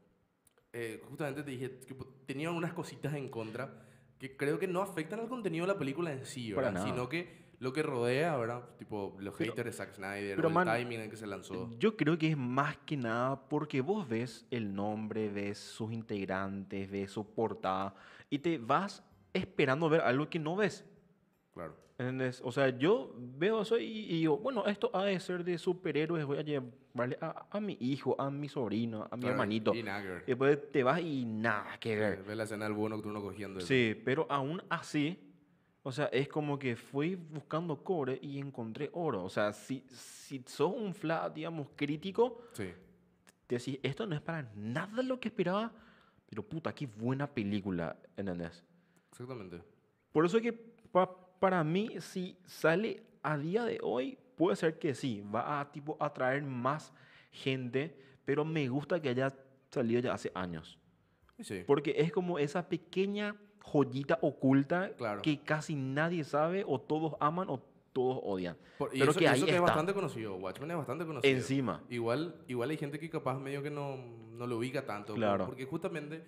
eh, justamente te dije que pues, tenía unas cositas en contra que creo que no afectan al contenido de la película en sí, Sino que lo que rodea, ¿verdad? Tipo los haters de Zack Snyder, el timing en que se lanzó. Yo creo que es más que nada porque vos ves el nombre, ves sus integrantes, ves su portada y te vas esperando ver algo que no ves. Claro. O sea, yo veo eso y, digo, bueno, esto ha de ser de superhéroes, voy a llevarle a, mi hijo, a mi sobrino, a mi hermanito. Y nada Después te vas y nada que ver. Sí, la escena del bueno que uno cogiendo. Sí, pero aún así, o sea, es como que fui buscando cobre y encontré oro. O sea, si, si sos un flat, digamos, crítico, sí. te decís, esto no es para nada lo que esperaba, pero puta, qué buena película, ¿entendés? Exactamente. Por eso es que pa para mí, si sale a día de hoy, puede ser que sí, va a tipo atraer más gente, pero me gusta que haya salido ya hace años. Porque es como esa pequeña joyita oculta que casi nadie sabe o todos aman o todos odian. pero que ahí que está. es bastante conocido, Watchmen es bastante conocido. Encima. Igual, igual hay gente que capaz medio que no, no lo ubica tanto. Claro. Porque justamente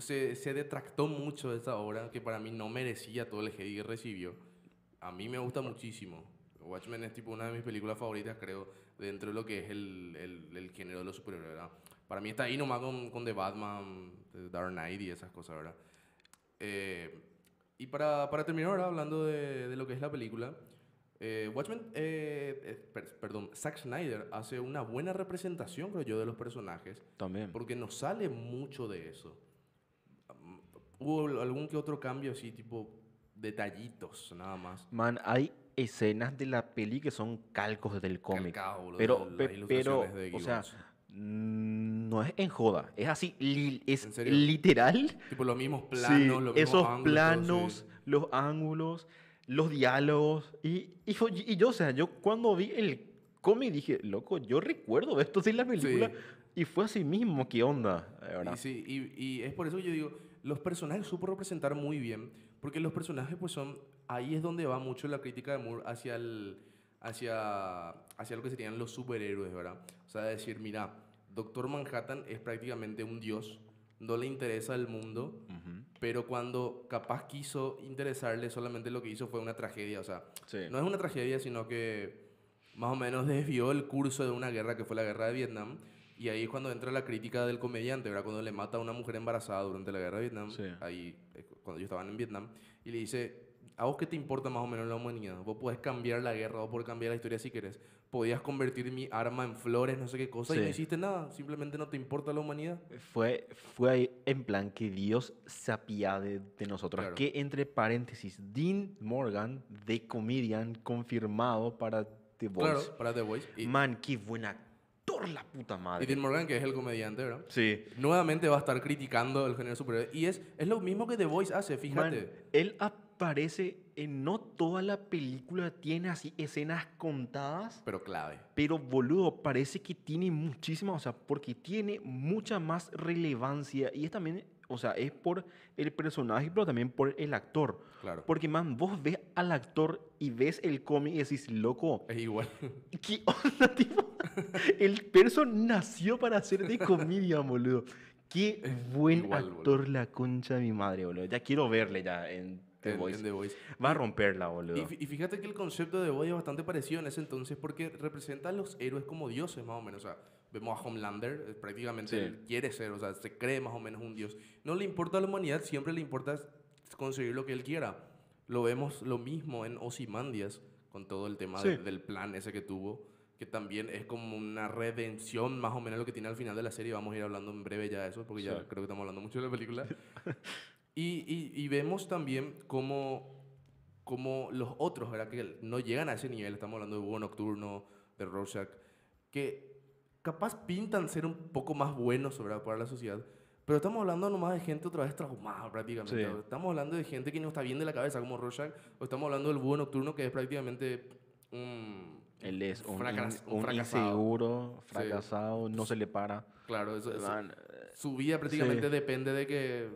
se, se, detractó mucho de esta obra que para mí no merecía todo el hate que recibió. A mí me gusta muchísimo. Watchmen es tipo una de mis películas favoritas, creo, dentro de lo que es el, el, género de los superhéroes, ¿verdad? Para mí está ahí nomás con, The Batman, Dark Knight y esas cosas, ¿verdad? Eh, y para, para terminar ahora hablando de, de, lo que es la película, eh, Watchmen, eh, perdón, Zack Snyder hace una buena representación, creo yo, de los personajes. También. Porque nos sale mucho de eso hubo algún que otro cambio así, tipo detallitos, nada más. Man, hay escenas de la peli que son calcos del cómic. pero, pero, o sea, mm, no es en joda, es así, es literal. Tipo los mismos planos, los esos planos, los ángulos, los diálogos. Y, y, yo, o sea, yo cuando vi el cómic dije, loco, yo recuerdo esto de la película. Y fue así mismo, ¿qué onda? Y, sí, y es por eso que yo digo, los personajes supo representar muy bien, porque los personajes pues son, ahí es donde va mucho la crítica de Moore hacia, el, hacia, hacia lo que serían los superhéroes, ¿verdad? O sea, decir, mira, Doctor Manhattan es prácticamente un dios, no le interesa el mundo, pero cuando capaz quiso interesarle, solamente lo que hizo fue una tragedia, o sea, no es una tragedia, sino que más o menos desvió el curso de una guerra que fue la guerra de Vietnam y ahí es cuando entra la crítica del comediante, ¿verdad? Cuando le mata a una mujer embarazada durante la guerra de Vietnam, sí. ahí, eh, cuando ellos estaban en Vietnam, y le dice, ¿a vos qué te importa más o menos la humanidad? Vos podés cambiar la guerra, o podés cambiar la historia si querés. Podías convertir mi arma en flores, no sé qué cosa, y no hiciste nada. Simplemente no te importa la humanidad. Fue, fue ahí en plan que Dios se de nosotros. Que entre paréntesis, Dean Morgan, de Comedian, confirmado para The Voice. Claro, para The Voice. Man, qué buena por la puta madre. Y Tim Morgan, que es el comediante, ¿verdad? Sí. Nuevamente va a estar criticando el género superior Y es, es lo mismo que The Voice hace, fíjate. él aparece en no toda la película, tiene así escenas contadas. Pero clave. Pero boludo, parece que tiene muchísima, o sea, porque tiene mucha más relevancia. Y es también o sea, es por el personaje, pero también por el actor. Claro. Porque, man, vos ves al actor y ves el cómic y decís, loco. Es igual. ¿Qué onda, tipo? el person nació para hacer de comedia, boludo. Qué buen actor, la concha de mi madre, boludo. Ya quiero verle ya en The, Voice. Va a romperla, boludo. Y, y, fíjate que el concepto de The Voice es bastante parecido en ese entonces porque representa a los héroes como dioses, más o menos. O sea, Vemos a Homelander, eh, prácticamente él quiere ser, o sea, se cree más o menos un dios. No le importa a la humanidad, siempre le importa conseguir lo que él quiera. Lo vemos lo mismo en Ozymandias, con todo el tema del plan ese que tuvo, que también es como una redención más o menos lo que tiene al final de la serie. Vamos a ir hablando en breve ya de eso, porque ya creo que estamos hablando mucho de la película. y, y, vemos también cómo, cómo los otros, ¿verdad? Que no llegan a ese nivel. Estamos hablando de Hugo Nocturno, de Rorschach, que capaz pintan ser un poco más buenos sobre para la sociedad, pero estamos hablando nomás de gente otra vez traumada prácticamente. Estamos hablando de gente que no está bien de la cabeza, como Rorschach, o estamos hablando del búho nocturno que es prácticamente un... Él es un, fracasado. inseguro, fracasado, no se le para. Claro, eso, su vida prácticamente depende de que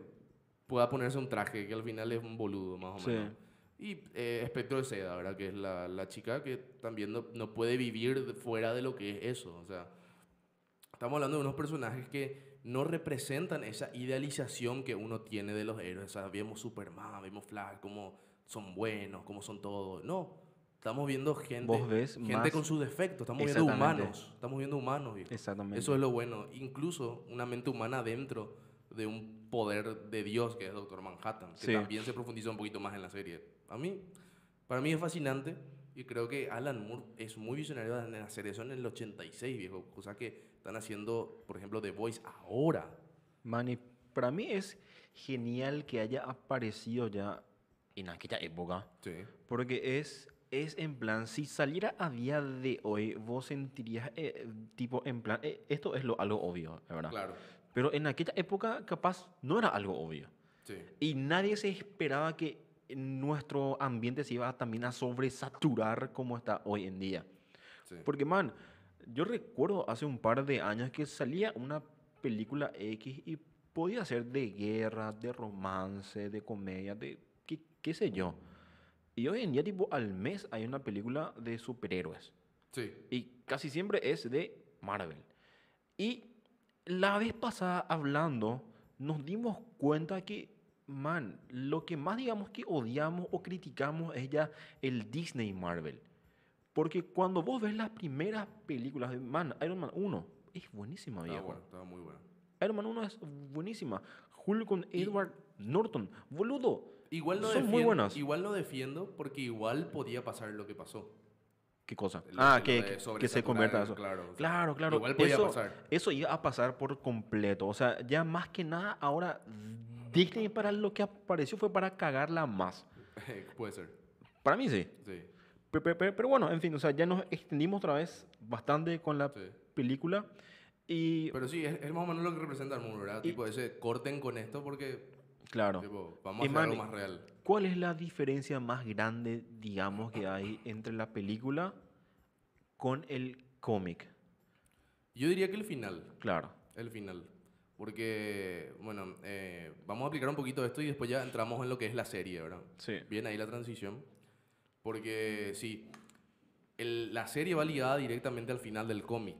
pueda ponerse un traje, que al final es un boludo, más o menos. Y Espectro eh, de Seda, ¿verdad? Que es la, chica que también no, no, puede vivir fuera de lo que es eso. O sea, Estamos hablando de unos personajes que no representan esa idealización que uno tiene de los héroes. sabemos vemos Superman, vemos Flash, cómo son buenos, cómo son todos. No, estamos viendo gente, gente con sus defectos, estamos viendo humanos, estamos viendo humanos. Eso es lo bueno. Incluso una mente humana dentro de un poder de Dios que es Doctor Manhattan, que también se profundiza un poquito más en la serie. A mí, para mí es fascinante y creo que Alan Moore es muy visionario en hacer eso en el 86, viejo. Cosa que están haciendo, por ejemplo, The Voice ahora. Mani, para mí es genial que haya aparecido ya en aquella época. Sí. Porque es, es en plan, si saliera a día de hoy, vos sentirías, eh, tipo, en plan, eh, esto es lo, algo obvio, la verdad. Claro. Pero en aquella época, capaz, no era algo obvio. Sí. Y nadie se esperaba que nuestro ambiente se iba también a sobresaturar como está hoy en día. Porque, man, yo recuerdo hace un par de años que salía una película X y podía ser de guerra, de romance, de comedia, de qué, qué sé yo. Y hoy en día, tipo, al mes hay una película de superhéroes. Sí. Y casi siempre es de Marvel. Y la vez pasada hablando, nos dimos cuenta que man, lo que más digamos que odiamos o criticamos es ya el Disney Marvel. Porque cuando vos ves las primeras películas de man, Iron Man 1 es buenísima, viejo. estaba muy buena. Iron Man 1 es buenísima. Hulk con Edward Norton, boludo. Igual lo son muy buenas. Igual lo defiendo porque igual podía pasar lo que pasó. ¿Qué cosa? ah, que, se convierta eso. Claro, claro. claro. Igual podía pasar. Eso iba a pasar por completo. O sea, ya más que nada ahora Disney para lo que apareció fue para cagarla más. Eh, puede ser. Para mí sí. Sí. Pero, bueno, en fin, o sea, ya nos extendimos otra vez bastante con la película. Y, pero sí, es, más o menos lo que representa el mundo, ¿verdad? tipo, ese corten con esto porque. Claro. vamos a hacer más real. ¿Cuál es la diferencia más grande, digamos, que hay entre la película con el cómic? Yo diría que el final. Claro. El final. Porque, bueno, eh, vamos a aplicar un poquito esto y después ya entramos en lo que es la serie, ¿verdad? Sí. Bien ahí la transición. Porque sí, la serie va ligada directamente al final del cómic,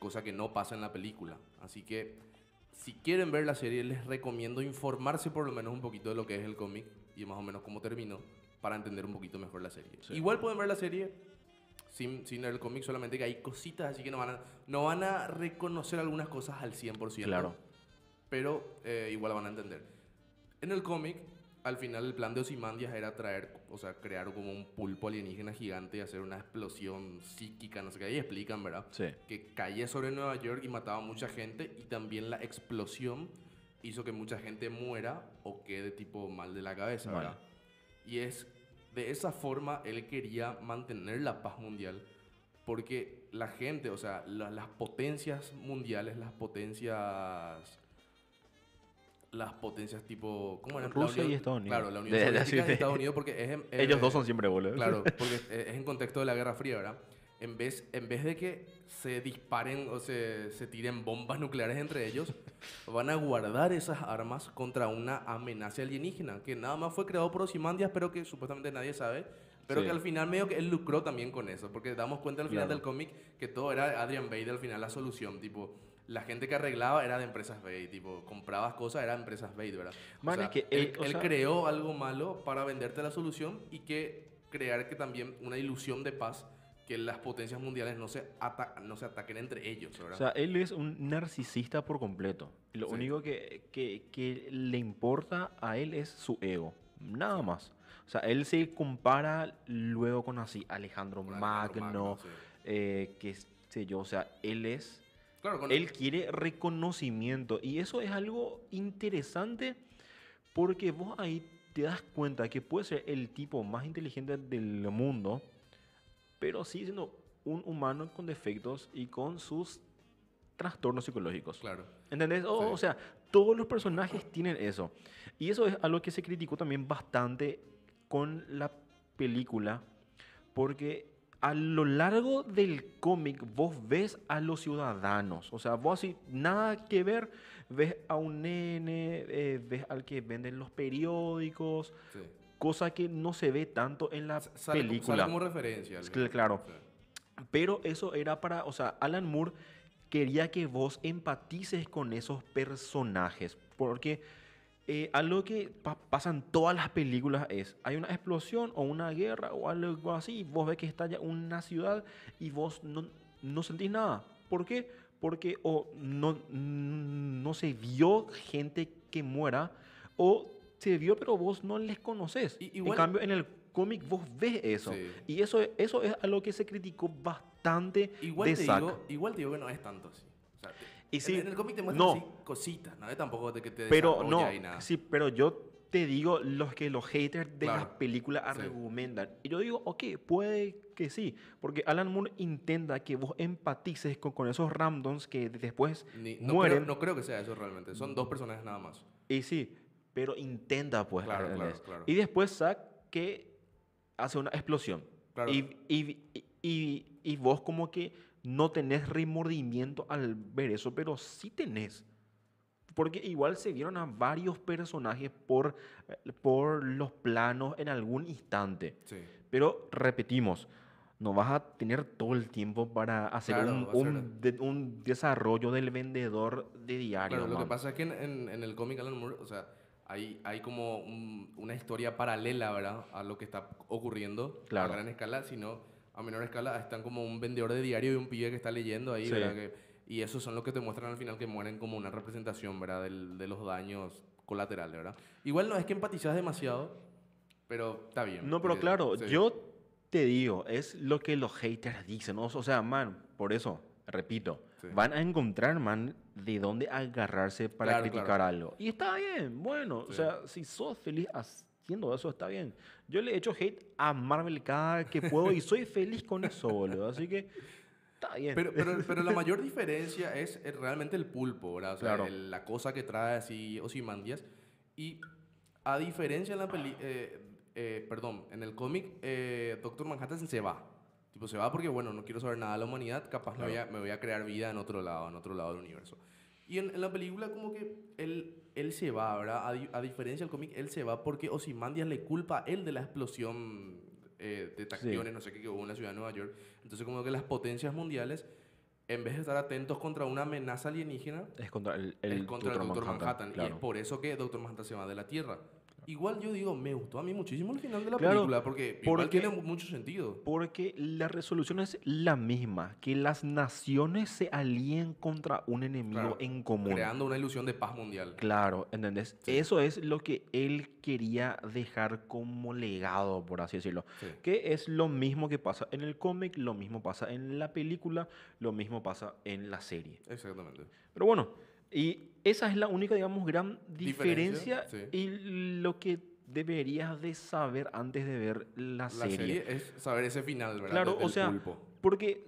cosa que no pasa en la película. Así que si quieren ver la serie, les recomiendo informarse por lo menos un poquito de lo que es el cómic y más o menos cómo terminó para entender un poquito mejor la serie. Igual pueden ver la serie sin, sin el cómic, solamente que hay cositas, así que no van a, no van a reconocer algunas cosas al 100%. Claro. Pero eh, igual van a entender. En el cómic, al final el plan de Osimandias era traer, o sea, crear como un pulpo alienígena gigante y hacer una explosión psíquica, no sé qué, ahí explican, ¿verdad? Sí. Que caía sobre Nueva York y mataba a mucha gente y también la explosión hizo que mucha gente muera o quede tipo mal de la cabeza, ¿verdad? Y es de esa forma él quería mantener la paz mundial porque la gente, o sea, las potencias mundiales, las potencias las potencias tipo ¿cómo eran? Rusia y Estados Unidos. Claro, la Unión Soviética y Estados Unidos porque es, ellos eh, dos son siempre Claro, porque eh, es en contexto de la Guerra Fría, ¿verdad? en vez, en vez de que se disparen o se, se tiren bombas nucleares entre ellos, van a guardar esas armas contra una amenaza alienígena, que nada más fue creado por Osimandias, pero que supuestamente nadie sabe, pero que al final medio que él lucró también con eso, porque damos cuenta al final del cómic que todo era Adrian Bade al final la solución, tipo, la gente que arreglaba era de empresas Bait, tipo, comprabas cosas, era de empresas Bait, ¿verdad? es que él, creó algo malo para venderte la solución y que crear que también una ilusión de paz que las potencias mundiales no se, ataquen entre ellos. O sea, él es un narcisista por completo. Lo único que, le importa a él es su ego. Nada más. O sea, él se compara luego con así Alejandro, Magno, eh, qué sé yo. O sea, él es... él quiere reconocimiento. Y eso es algo interesante porque vos ahí te das cuenta que puede ser el tipo más inteligente del mundo pero sí siendo un humano con defectos y con sus trastornos psicológicos. Claro. ¿Entendés? O sea, todos los personajes tienen eso. Y eso es algo que se criticó también bastante con la película, porque a lo largo del cómic vos ves a los ciudadanos. O sea, vos así, nada que ver, ves a un nene, eh, ves al que venden los periódicos, sí cosa que no se ve tanto en las películas. Claro. Pero eso era para, o sea, Alan Moore quería que vos empatices con esos personajes, porque eh, algo que pasan todas las películas es, hay una explosión o una guerra o algo así, vos ves que estalla una ciudad y vos no, no sentís nada. ¿Por qué? Porque o no, no se vio gente que muera, o se vio, pero vos no les conoces. en cambio, en el cómic vos ves eso. Y eso, eso es a lo que se criticó bastante igual de te Digo, igual te digo que no es tanto así. en, el cómic te muestran cositas, ¿no? Tampoco de que te pero no, nada. Sí, pero yo te digo los que los haters de las películas argumentan. Y yo digo, ok, puede que sí, porque Alan Moore intenta que vos empatices con, con esos randoms que después mueren. no creo que sea eso realmente, son dos personajes nada más. Y sí, pero intenta pues. Claro, claro, Y después saca que hace una explosión. Y, y, y, vos como que no tenés remordimiento al ver eso, pero sí tenés. Porque igual se vieron a varios personajes por, eh, por los planos en algún instante. Sí. Pero repetimos, no vas a tener todo el tiempo para hacer, un, un, un, desarrollo del vendedor de diario. Claro, lo que pasa es que en, en, en el cómic Alan Moore, o sea, hay, como una historia paralela, ¿verdad? A lo que está ocurriendo a gran escala, sino a menor escala están como un vendedor de diario y un pibe que está leyendo ahí, ¿verdad? y esos son los que te muestran al final que mueren como una representación, ¿verdad? Del, de los daños colaterales, ¿verdad? Igual no es que empatizas demasiado, pero está bien. No, pero claro, yo te digo, es lo que los haters dicen, O sea, man, por eso, repito, Van a encontrar, man, de dónde agarrarse para criticar algo. Y está bien, bueno, o sea, si sos feliz haciendo eso, está bien. Yo le echo hate a Marvel cada que puedo y soy feliz con eso, boludo. Así que está bien. Pero, pero, la mayor diferencia es, realmente el pulpo, ¿verdad? O sea, la cosa que trae así Ozymandias. Y a diferencia en la eh, eh, perdón, en el cómic, eh, Doctor Manhattan se va se va porque, bueno, no quiero saber nada de la humanidad, capaz me, voy a, crear vida en otro lado, en otro lado del universo. Y en, la película como que él, él se va, ¿verdad? A, diferencia del cómic, él se va porque Ozymandias le culpa a él de la explosión eh, de tacciones, no sé qué, que hubo en la ciudad de Nueva York. Entonces como que las potencias mundiales en vez de estar atentos contra una amenaza alienígena, es contra el, el Manhattan. Y es por eso que Doctor Manhattan se va de la Tierra. Igual yo digo, me gustó a mí muchísimo el final de la película, porque, porque tiene mucho sentido. Porque la resolución es la misma, que las naciones se alíen contra un enemigo en común. Creando una ilusión de paz mundial. Claro, ¿entendés? Eso es lo que él quería dejar como legado, por así decirlo. Que es lo mismo que pasa en el cómic, lo mismo pasa en la película, lo mismo pasa en la serie. Exactamente. Pero bueno, y esa es la única, digamos, gran diferencia, y lo que deberías de saber antes de ver la, serie. es saber ese final, ¿verdad? Claro, o sea, porque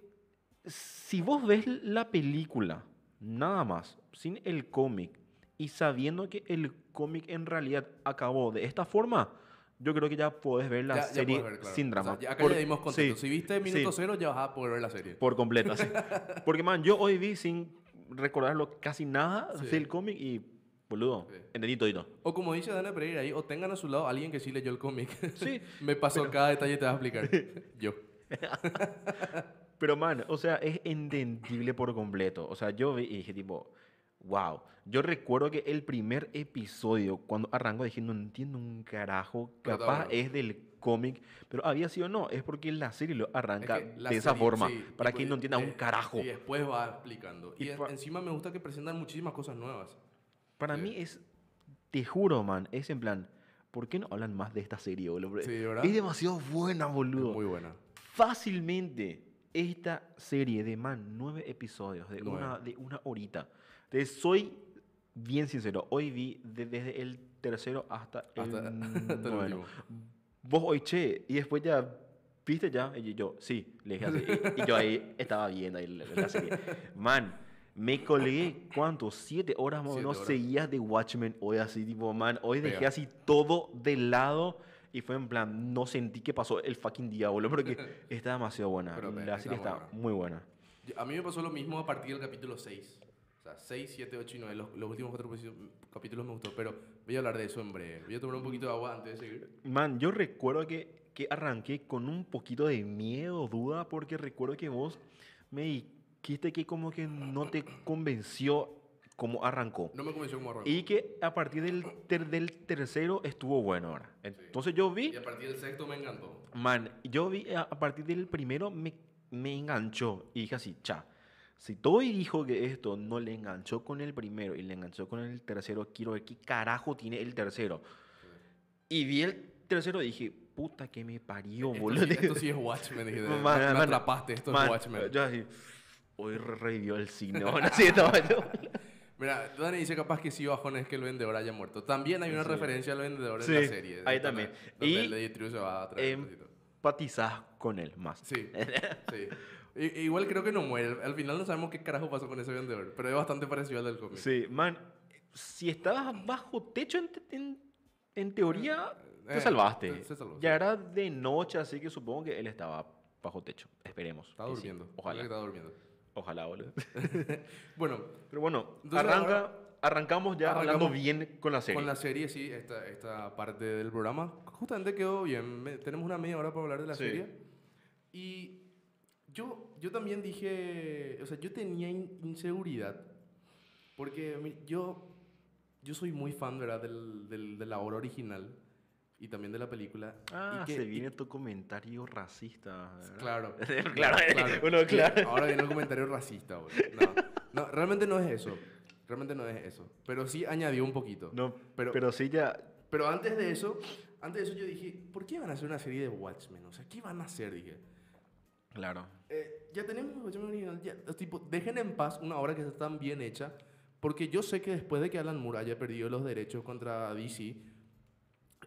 si vos ves la película nada más, sin el cómic y sabiendo que el cómic en realidad acabó de esta forma, yo creo que ya puedes ver la serie sin drama. ya ya si viste Minuto Cero, ya vas a poder ver la serie. Por completo, sí. Porque, man, yo hoy vi sin recordarlo casi nada del cómic y boludo, sí. entendí todito. O como dice Dana Pereira ahí, o tengan a su lado alguien que sí leyó el cómic. Sí. Me pasó cada detalle, te vas a explicar. yo. pero man, o sea, es entendible por completo. O sea, yo vi y dije tipo, Wow, yo recuerdo que el primer episodio, cuando arranco, dije, no entiendo un carajo, capaz es del cómic, pero había sido no, es porque la serie lo arranca de esa forma, para pues, que no entienda un eh, carajo. Y después va explicando. Y, encima me gusta que presentan muchísimas cosas nuevas. Para mí es, te juro, man, es en plan, ¿por qué no hablan más de esta serie, es demasiado buena, boludo. muy buena. Fácilmente, esta serie de, man, nueve episodios de, Una, de una horita te soy bien sincero. Hoy vi desde el tercero hasta, hasta el noveno. Vos hoy, y después ya ¿viste ya? Y yo, sí, le dije así. Y, yo ahí estaba viendo ahí la, serie. Man, me colgué, ¿cuánto? Siete horas más o menos seguías de Watchmen hoy así, tipo, man, hoy dejé así todo de lado. Y fue en plan, no sentí que pasó el fucking diablo, porque está demasiado buena. Pero, la serie está, está muy buena. A mí me pasó lo mismo a partir del capítulo 6. O sea, 6, 7, 8 y 9. Los, últimos cuatro capítulos me gustó, pero voy a hablar de eso hombre. Voy a tomar un poquito de agua antes de seguir. Man, yo recuerdo que, que arranqué con un poquito de miedo, duda, porque recuerdo que vos me dijiste que como que no te convenció como arrancó. No me convenció como arrancó. Y que a partir del, ter del tercero estuvo bueno ahora. Entonces yo vi... Y a partir del sexto me encantó. Man, yo vi a, partir del primero me, me enganchó y dije así, chao. Si Toby dijo que esto no le enganchó con el primero y le enganchó con el tercero, quiero ver qué carajo tiene el tercero. Y vi el tercero y dije, puta que me parió, boludo. esto sí es Watchmen, dije. Man, man, me atrapaste, esto es Watchmen. Yo así, hoy revivió el signo así estaba yo. Mira, Dani dice capaz que sí, bajón es que el vendedor haya muerto. También hay una referencia al vendedor de la serie. Ahí también. y el se a empatizás con él más. Sí, sí. Igual creo que no muere. Al final no sabemos qué carajo pasó con ese vendedor, pero es bastante parecido al del cómic. Sí, man, si estabas bajo techo en, teoría, eh, eh, te salvaste. ya era de noche, así que supongo que él estaba bajo techo. Esperemos. Estaba durmiendo. Ojalá. Estaba durmiendo. Ojalá, boludo. bueno. Pero bueno, arranca, arrancamos ya hablando bien con la serie. Con la serie, sí, esta, esta parte del programa. Justamente quedó bien. Tenemos una media hora para hablar de la serie. Y yo, yo también dije, o sea, yo tenía inseguridad, porque yo, yo soy muy fan, ¿verdad?, del, del, de la obra original y también de la película. Ah, se viene tu comentario racista. Claro, claro, claro, claro. Ahora viene un comentario racista, güey. No, no, realmente no es eso. Realmente no es eso. Pero sí añadió un poquito. No, pero, pero sí ya. Pero antes de eso, antes de eso yo dije, ¿por qué van a hacer una serie de Watchmen? O sea, ¿qué van a hacer? Dije. Claro. Eh, ya tenemos tipo, dejen en paz una obra que está tan bien hecha. Porque yo sé que después de que Alan Moore haya perdido los derechos contra DC,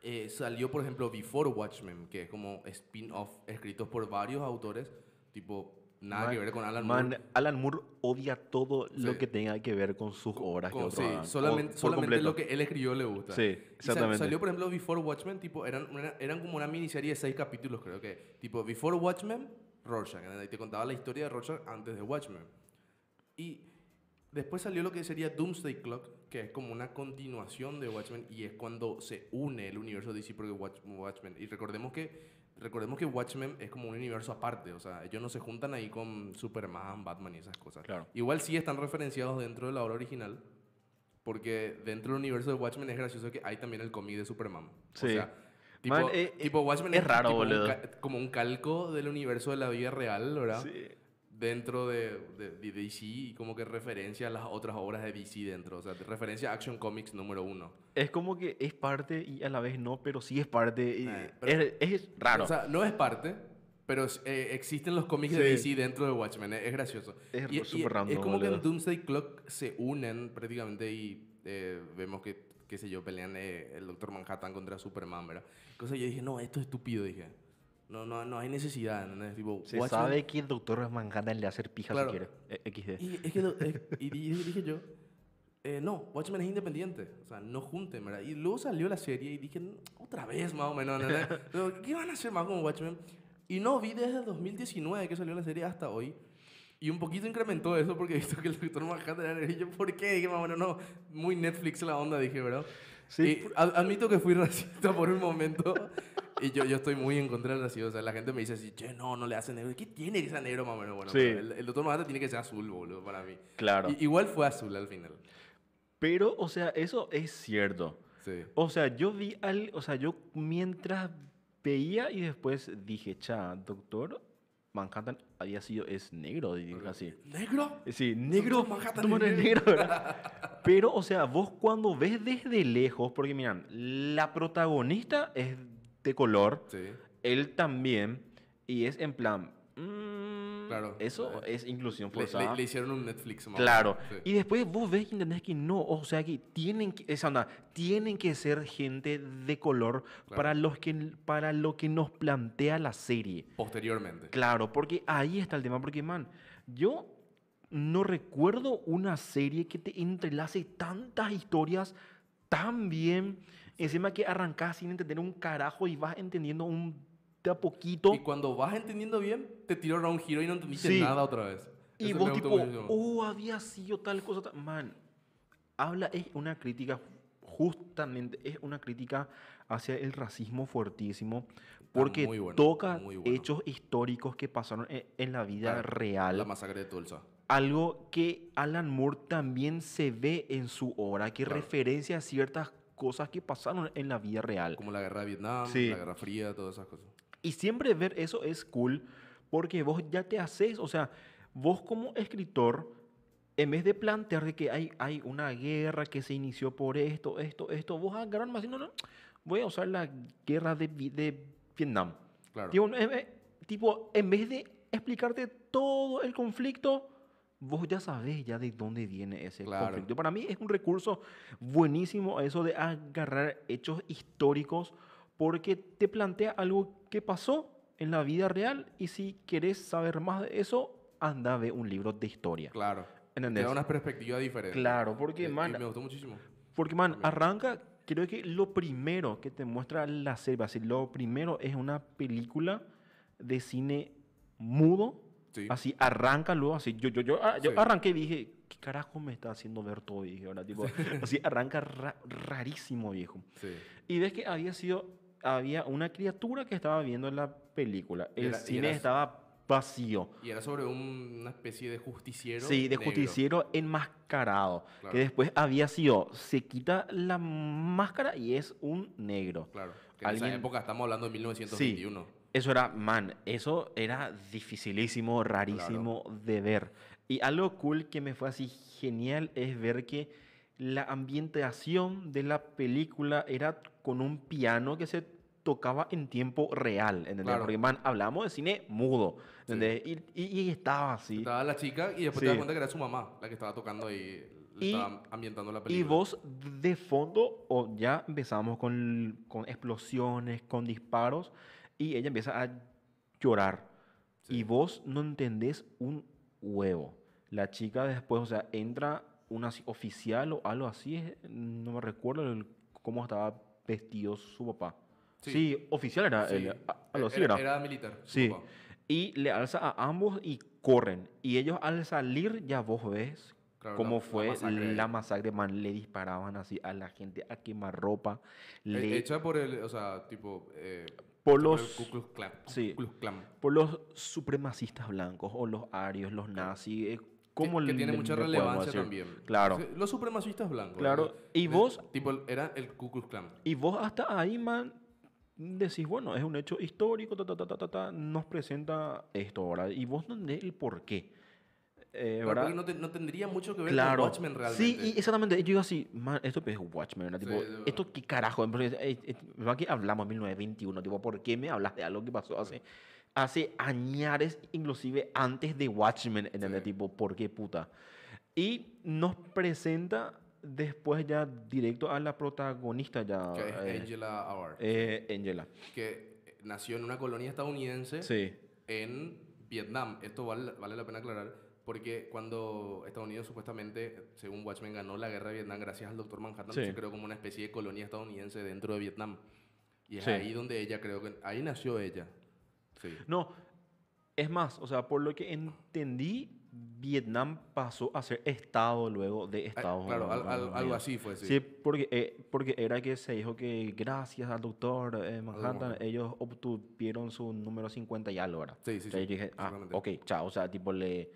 eh, salió, por ejemplo, Before Watchmen, que es como spin-off escritos por varios autores, tipo nada que ver con Alan Moore. Alan Moore odia todo lo que tenga que ver con sus obras. que sí, solamente, lo que él escribió le gusta. Sí, exactamente. salió, por ejemplo, Before Watchmen, tipo, eran, eran como una miniserie de seis capítulos, creo que. Tipo, Before Watchmen, Rorschach. Y te contaba la historia de Rorschach antes de Watchmen. Y después salió lo que sería Doomsday Clock, que es como una continuación de Watchmen y es cuando se une el universo de DC Watchmen. Y recordemos que recordemos que Watchmen es como un universo aparte, o sea, ellos no se juntan ahí con Superman, Batman y esas cosas. Claro. Igual sí están referenciados dentro de la obra original, porque dentro del universo de Watchmen es gracioso que hay también el cómic de Superman. O sea, Tipo, eh, eh, Watchmen es, raro, boludo. como un calco del universo de la vida real, ¿verdad? Sí. Dentro de, DC y como que referencia a las otras obras de DC dentro. O sea, referencia a Action Comics número uno. Es como que es parte y a la vez no, pero sí es parte. es, raro. O sea, no es parte, pero eh, existen los cómics de DC dentro de Watchmen. Es, gracioso. Es Es como que en Doomsday Clock se unen prácticamente y vemos que que sé yo, pelean eh, el Doctor Manhattan contra Superman, ¿verdad? Entonces yo dije, no, esto es estúpido, dije. No, no, no hay necesidad, ¿no? Se sabe que el Doctor Manhattan le hacer pija si quiere. Eh, XD. Y, dije yo, eh, no, Watchmen es independiente. O sea, no junten, ¿verdad? Y luego salió la serie y dije, otra vez más o menos, ¿Qué van a hacer más con Watchmen? Y no vi desde 2019 que salió la serie hasta hoy. Y un poquito incrementó eso porque he visto que el doctor Manhattan era y yo, ¿por qué? Dije, ah, bueno, no, muy Netflix la onda, dije, ¿verdad? Sí. Y admito que fui racista por un momento. y yo, yo estoy muy en contra del racismo. O sea, la gente me dice así, che, no, no le hacen negro. ¿Qué tiene que ser negro, más o Bueno, el, doctor Manhattan tiene que ser azul, boludo, para mí. Claro. igual fue azul al final. Pero, o sea, eso es cierto. Sí. O sea, yo vi al. O sea, yo mientras veía y después dije, cha, doctor Manhattan había sido, es negro, así. ¿Negro? Sí, negro. Manhattan negro, ¿verdad? Pero, o sea, vos cuando ves desde lejos, porque miran, la protagonista es de color, él también, y es en plan, Claro. Eso es inclusión forzada. Le, hicieron un Netflix. Claro. Y después vos ves y entendés que no, o sea, que tienen que, esa onda, tienen que ser gente de color para, los que, para lo que nos plantea la serie. Posteriormente. Claro, porque ahí está el tema, porque, man, yo no recuerdo una serie que te entrelace tantas historias tan bien. Encima que arrancás sin entender un carajo y vas entendiendo un a poquito. Y cuando vas entendiendo bien, te tiró a un giro y no te dice nada otra vez. Y vos tipo, oh, había sido tal cosa. Man, habla, es una crítica, justamente, es una crítica hacia el racismo fuertísimo, porque toca hechos históricos que pasaron e-, en, la vida ah, real. La masacre de Tulsa. Algo que Alan Moore también se ve en su obra, que referencia a ciertas cosas que pasaron en la vida real. Como la guerra de Vietnam, la guerra fría, todas esas cosas. Y siempre ver eso es cool porque vos ya te haces, o sea, vos como escritor, en vez de plantear que hay, hay una guerra que se inició por esto, esto, esto, vos agarras más y no, no, voy a usar la guerra de, de Vietnam. Claro. Tipo, en, vez de explicarte todo el conflicto, vos ya sabes ya de dónde viene ese conflicto. Para mí es un recurso buenísimo eso de agarrar hechos históricos porque te plantea algo que pasó en la vida real y si querés saber más de eso, anda ve un libro de historia. Claro. ¿Entendés? Te da una perspectiva diferente. Claro, porque, man... Y me gustó muchísimo. Porque, man, arranca... Creo que lo primero que te muestra la serie, así, lo primero es una película de cine mudo. Así arranca luego, así. Yo, yo, yo, ah, yo arranqué y dije, ¿qué carajo me está haciendo ver todo? Dije, ahora Tipo, así arranca rarísimo, viejo. Y ves que había sido había una criatura que estaba viendo la película. El cine estaba vacío. Y era sobre una especie de justiciero. Sí, de justiciero enmascarado. Que después había sido, se quita la máscara y es un negro. Claro. en época estamos hablando de 1921. Sí, eso era, man, eso era dificilísimo, rarísimo de ver. Y algo cool que me fue así genial es ver que la ambientación de la película era con un piano que se tocaba en tiempo real, ¿entendés? Porque, man, hablamos de cine mudo, Y, estaba así. Estaba la chica y después te das cuenta que era su mamá la que estaba tocando y, ambientando la película. Y vos, de fondo, o ya empezamos con, con explosiones, con disparos, y ella empieza a llorar. Y vos no entendés un huevo. La chica después, o sea, entra una oficial o algo así, no me recuerdo cómo estaba vestido su papá. Sí, oficial era. Sí. E, era, militar. Sí. Y le alza a ambos y corren. Y ellos al salir, ya vos ves cómo fue la masacre. Man, le disparaban así a la gente a quemarropa. E, le... Hecha por el. O sea, tipo. Eh, por los, sí, por los supremacistas blancos o los arios, los nazis, como eh, que, tiene mucha relevancia también. Claro. Los supremacistas blancos. Claro. Eh, y vos. Tipo, era el Ku Klux Klan. Y vos hasta ahí, man, decís, bueno, es un hecho histórico, ta, ta, ta, ta nos presenta esto ¿verdad? Y vos no entendés el por qué. Eh, porque no, tendría mucho que ver con Watchmen realmente. Sí, exactamente. Yo digo así, esto es Watchmen, ¿verdad? tipo, esto qué carajo. aquí hablamos en 1921? Tipo, ¿por qué me hablas de algo que pasó hace, hace añares, inclusive antes de Watchmen? En tipo, ¿por qué puta? Y nos presenta después ya directo a la protagonista ya. Que es eh, Angela Auer. Eh, Angela. Que nació en una colonia estadounidense sí. en Vietnam. Esto vale, vale la pena aclarar porque cuando Estados Unidos supuestamente, según Watchmen, ganó la guerra de Vietnam gracias al Doctor Manhattan, se creó como una especie de colonia estadounidense dentro de Vietnam. Y es ahí donde ella creo que... Ahí nació ella. Sí. No, es más, o sea, por lo que entendí, Vietnam pasó a ser Estado luego de ah, Estados Unidos. Claro, algo así fue. Sí, sí porque, eh, porque era que se dijo que gracias al doctor eh, Manhattan, ellos obtuvieron su número 50 y algo, ¿verdad? Sí, sí, ah, ok, chao, o sea, tipo le,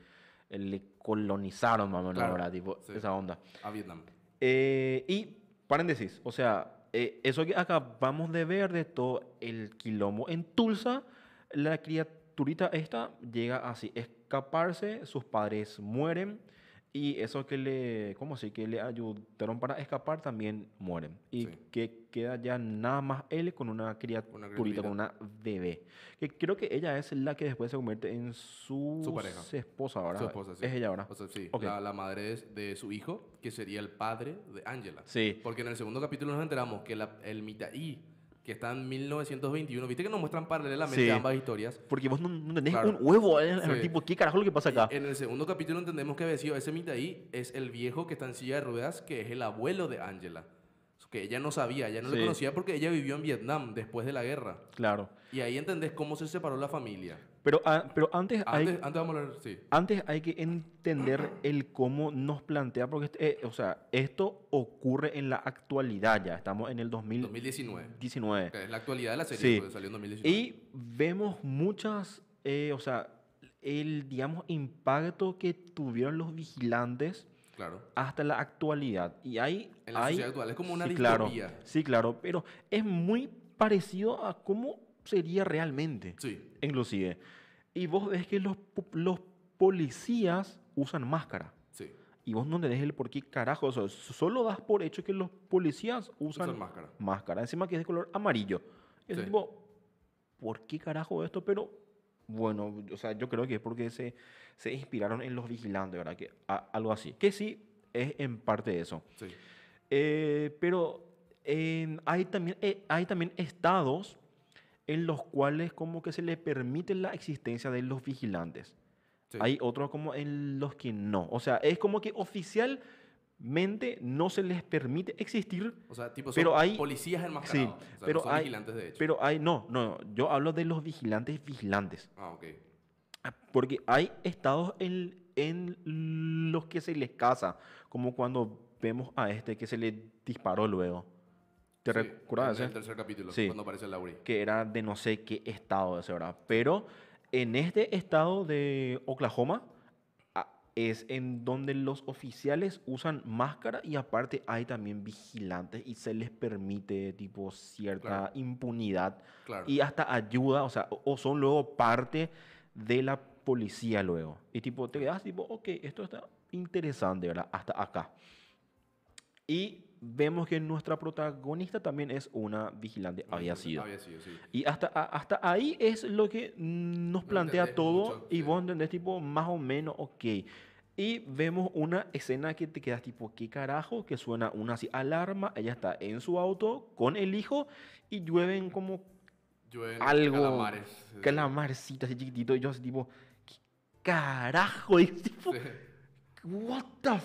le colonizaron, más o menos, Tipo, esa onda. A Vietnam. Eh, y paréntesis, o sea, eso que acabamos de ver de todo el quilombo en Tulsa, la criatura Turita esta llega así, escaparse, sus padres mueren y eso que le, ¿cómo así? Que le ayudaron para escapar también mueren. Y que queda ya nada más él con una criaturita, con una bebé. Que creo que ella es la que después se convierte en su, su pareja. esposa, ahora Es ella, ahora. O sea, sí. La, madre es de su hijo, que sería el padre de Angela. Sí. Porque en el segundo capítulo nos enteramos que el mitad que está en 1921. Viste que nos muestran paralelamente ambas historias. Porque vos no, tenés un huevo en el tipo, ¿qué carajo es lo que pasa acá? En el segundo capítulo entendemos que ese ese ahí es el viejo que está en silla de ruedas, que es el abuelo de Angela. Que ella no sabía, ella no conocía porque ella vivió en Vietnam después de la guerra. Claro. Y ahí entendés cómo se separó la familia. Pero, ah, pero antes, antes, hay, hay que entender el cómo nos plantea, porque este, eh, o sea, esto ocurre en la actualidad ya, estamos en el 2019. 19. la actualidad de la serie, salió en 2019. Y vemos muchas, eh, o sea, el, digamos, impacto que tuvieron los vigilantes claro. hasta la actualidad. Y hay... En la hay, sociedad actual, es como una sí, Claro, sí, claro, pero es muy parecido a cómo sería realmente. Sí. Inclusive. Y vos ves que los, policías usan máscara. Sí. Y vos no entendés el por qué carajo. solo das por hecho que los policías usan, máscara. máscara. Encima que es de color amarillo. Es tipo, ¿por qué carajo esto? Pero bueno, o sea, yo creo que es porque se, se inspiraron en los vigilantes, ¿verdad? Que, algo así. Que sí, es en parte eso. Sí. Eh, pero hay, también, eh, hay también estados en los cuales como que se les permite la existencia de los vigilantes. Hay otros como en los que no. O sea, es como que oficialmente no se les permite existir. O sea, tipo, son pero hay, policías en Sí, pero hay, vigilantes de hecho. Pero hay, no, no, yo hablo de los vigilantes vigilantes. Ah, ok. Ah, porque hay estados en, en los que se les casa como cuando vemos a este que se le disparó luego. ¿Te sí, ¿eh? el tercer capítulo, cuando aparece Lauri. Que era de no sé qué estado de ese, ¿verdad? Pero en este estado de Oklahoma es en donde los oficiales usan máscara y aparte hay también vigilantes y se les permite tipo cierta impunidad claro. y hasta ayuda, o sea, o son luego parte de la policía luego. Y tipo, te quedas tipo, ok, esto está interesante, ¿verdad? Hasta acá. Y vemos que nuestra protagonista también es una vigilante había sido. Y hasta, hasta ahí es lo que nos plantea todo y vos entendés tipo más o menos, ok. Y vemos una escena que te quedas tipo, ¿qué carajo? Que suena una alarma, ella está en su auto con el hijo y llueven como algo, calamares, calamarcitas así chiquitito y yo así tipo, ¿qué carajo? Y tipo, what the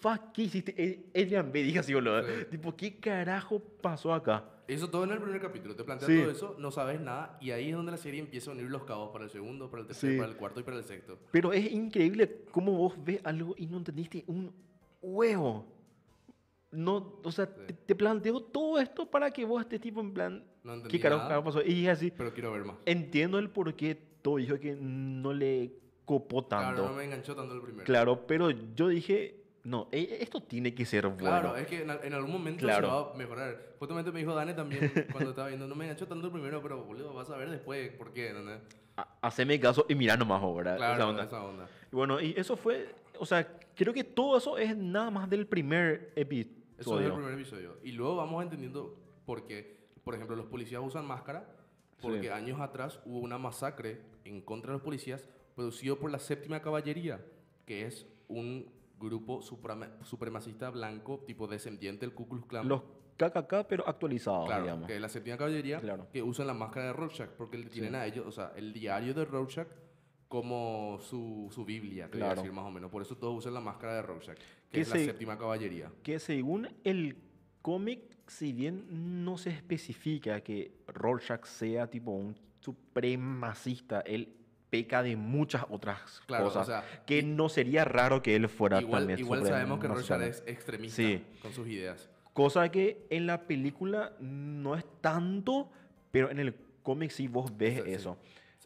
fuck, ¿qué hiciste? Ella B, dije así, boludo. Tipo, ¿qué carajo pasó acá? Eso todo en el primer capítulo. Te planteas todo eso, no sabes nada, y ahí es donde la serie empieza a unir los cabos para el segundo, para el tercero, para el cuarto y para el sexto. Pero es increíble cómo vos ves algo y no entendiste un huevo. No, o sea, te, planteo todo esto para que vos estés tipo en plan, no ¿qué carajo, pasó? Y dije así. Pero quiero ver más. Entiendo el por qué todo dijo que no le copó tanto. Claro, no me enganchó tanto el primero. Claro, pero yo dije, no, e, e, esto tiene que ser bueno. Claro, es que en, algún momento se va a mejorar. Justamente me dijo Dani también cuando estaba viendo, no me ha hecho tanto el primero, pero boludo, vas a ver después por qué, Haceme caso y mirá nomás ahora. Claro, esa onda. bueno, y eso fue, o sea, creo que todo eso es nada más del primer episodio. Eso es del primer episodio. Y luego vamos entendiendo por qué, por ejemplo, los policías usan máscara, porque años atrás hubo una masacre en contra de los policías producido por la séptima caballería, que es un grupo supremacista blanco, tipo descendiente del Ku Klux Klan. Los KKK, pero actualizados, claro, digamos. que la séptima caballería, claro. que usan la máscara de Rorschach, porque tienen a ellos, o sea, el diario de Rorschach como su, su Biblia, claro. decir más o menos. Por eso todos usan la máscara de Rorschach, que, es la séptima caballería. Que según el cómic, si bien no se especifica que Rorschach sea tipo un supremacista, él de muchas otras cosas. que no sería raro que él fuera igual, también. Igual sabemos que Rorschach es extremista con sus ideas. Cosa que en la película no es tanto, pero en el cómic sí vos ves eso.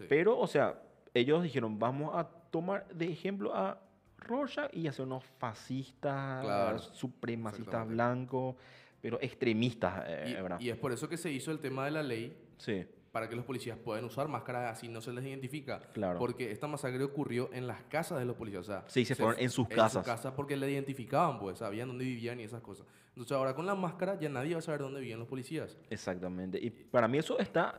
pero, o sea, ellos dijeron, vamos a tomar de ejemplo a Rorschach y hacer unos fascistas, supremacistas blancos, pero extremistas. Eh, y, y, es por eso que se hizo el tema de la ley. Sí para que los policías puedan usar máscaras así no se les identifica. Claro. Porque esta masacre ocurrió en las casas de los policías. sí, se, fueron en sus casas. En sus casas porque le identificaban, pues, sabían dónde vivían y esas cosas. Entonces ahora con la máscara ya nadie va a saber dónde vivían los policías. Exactamente. Y para mí eso está...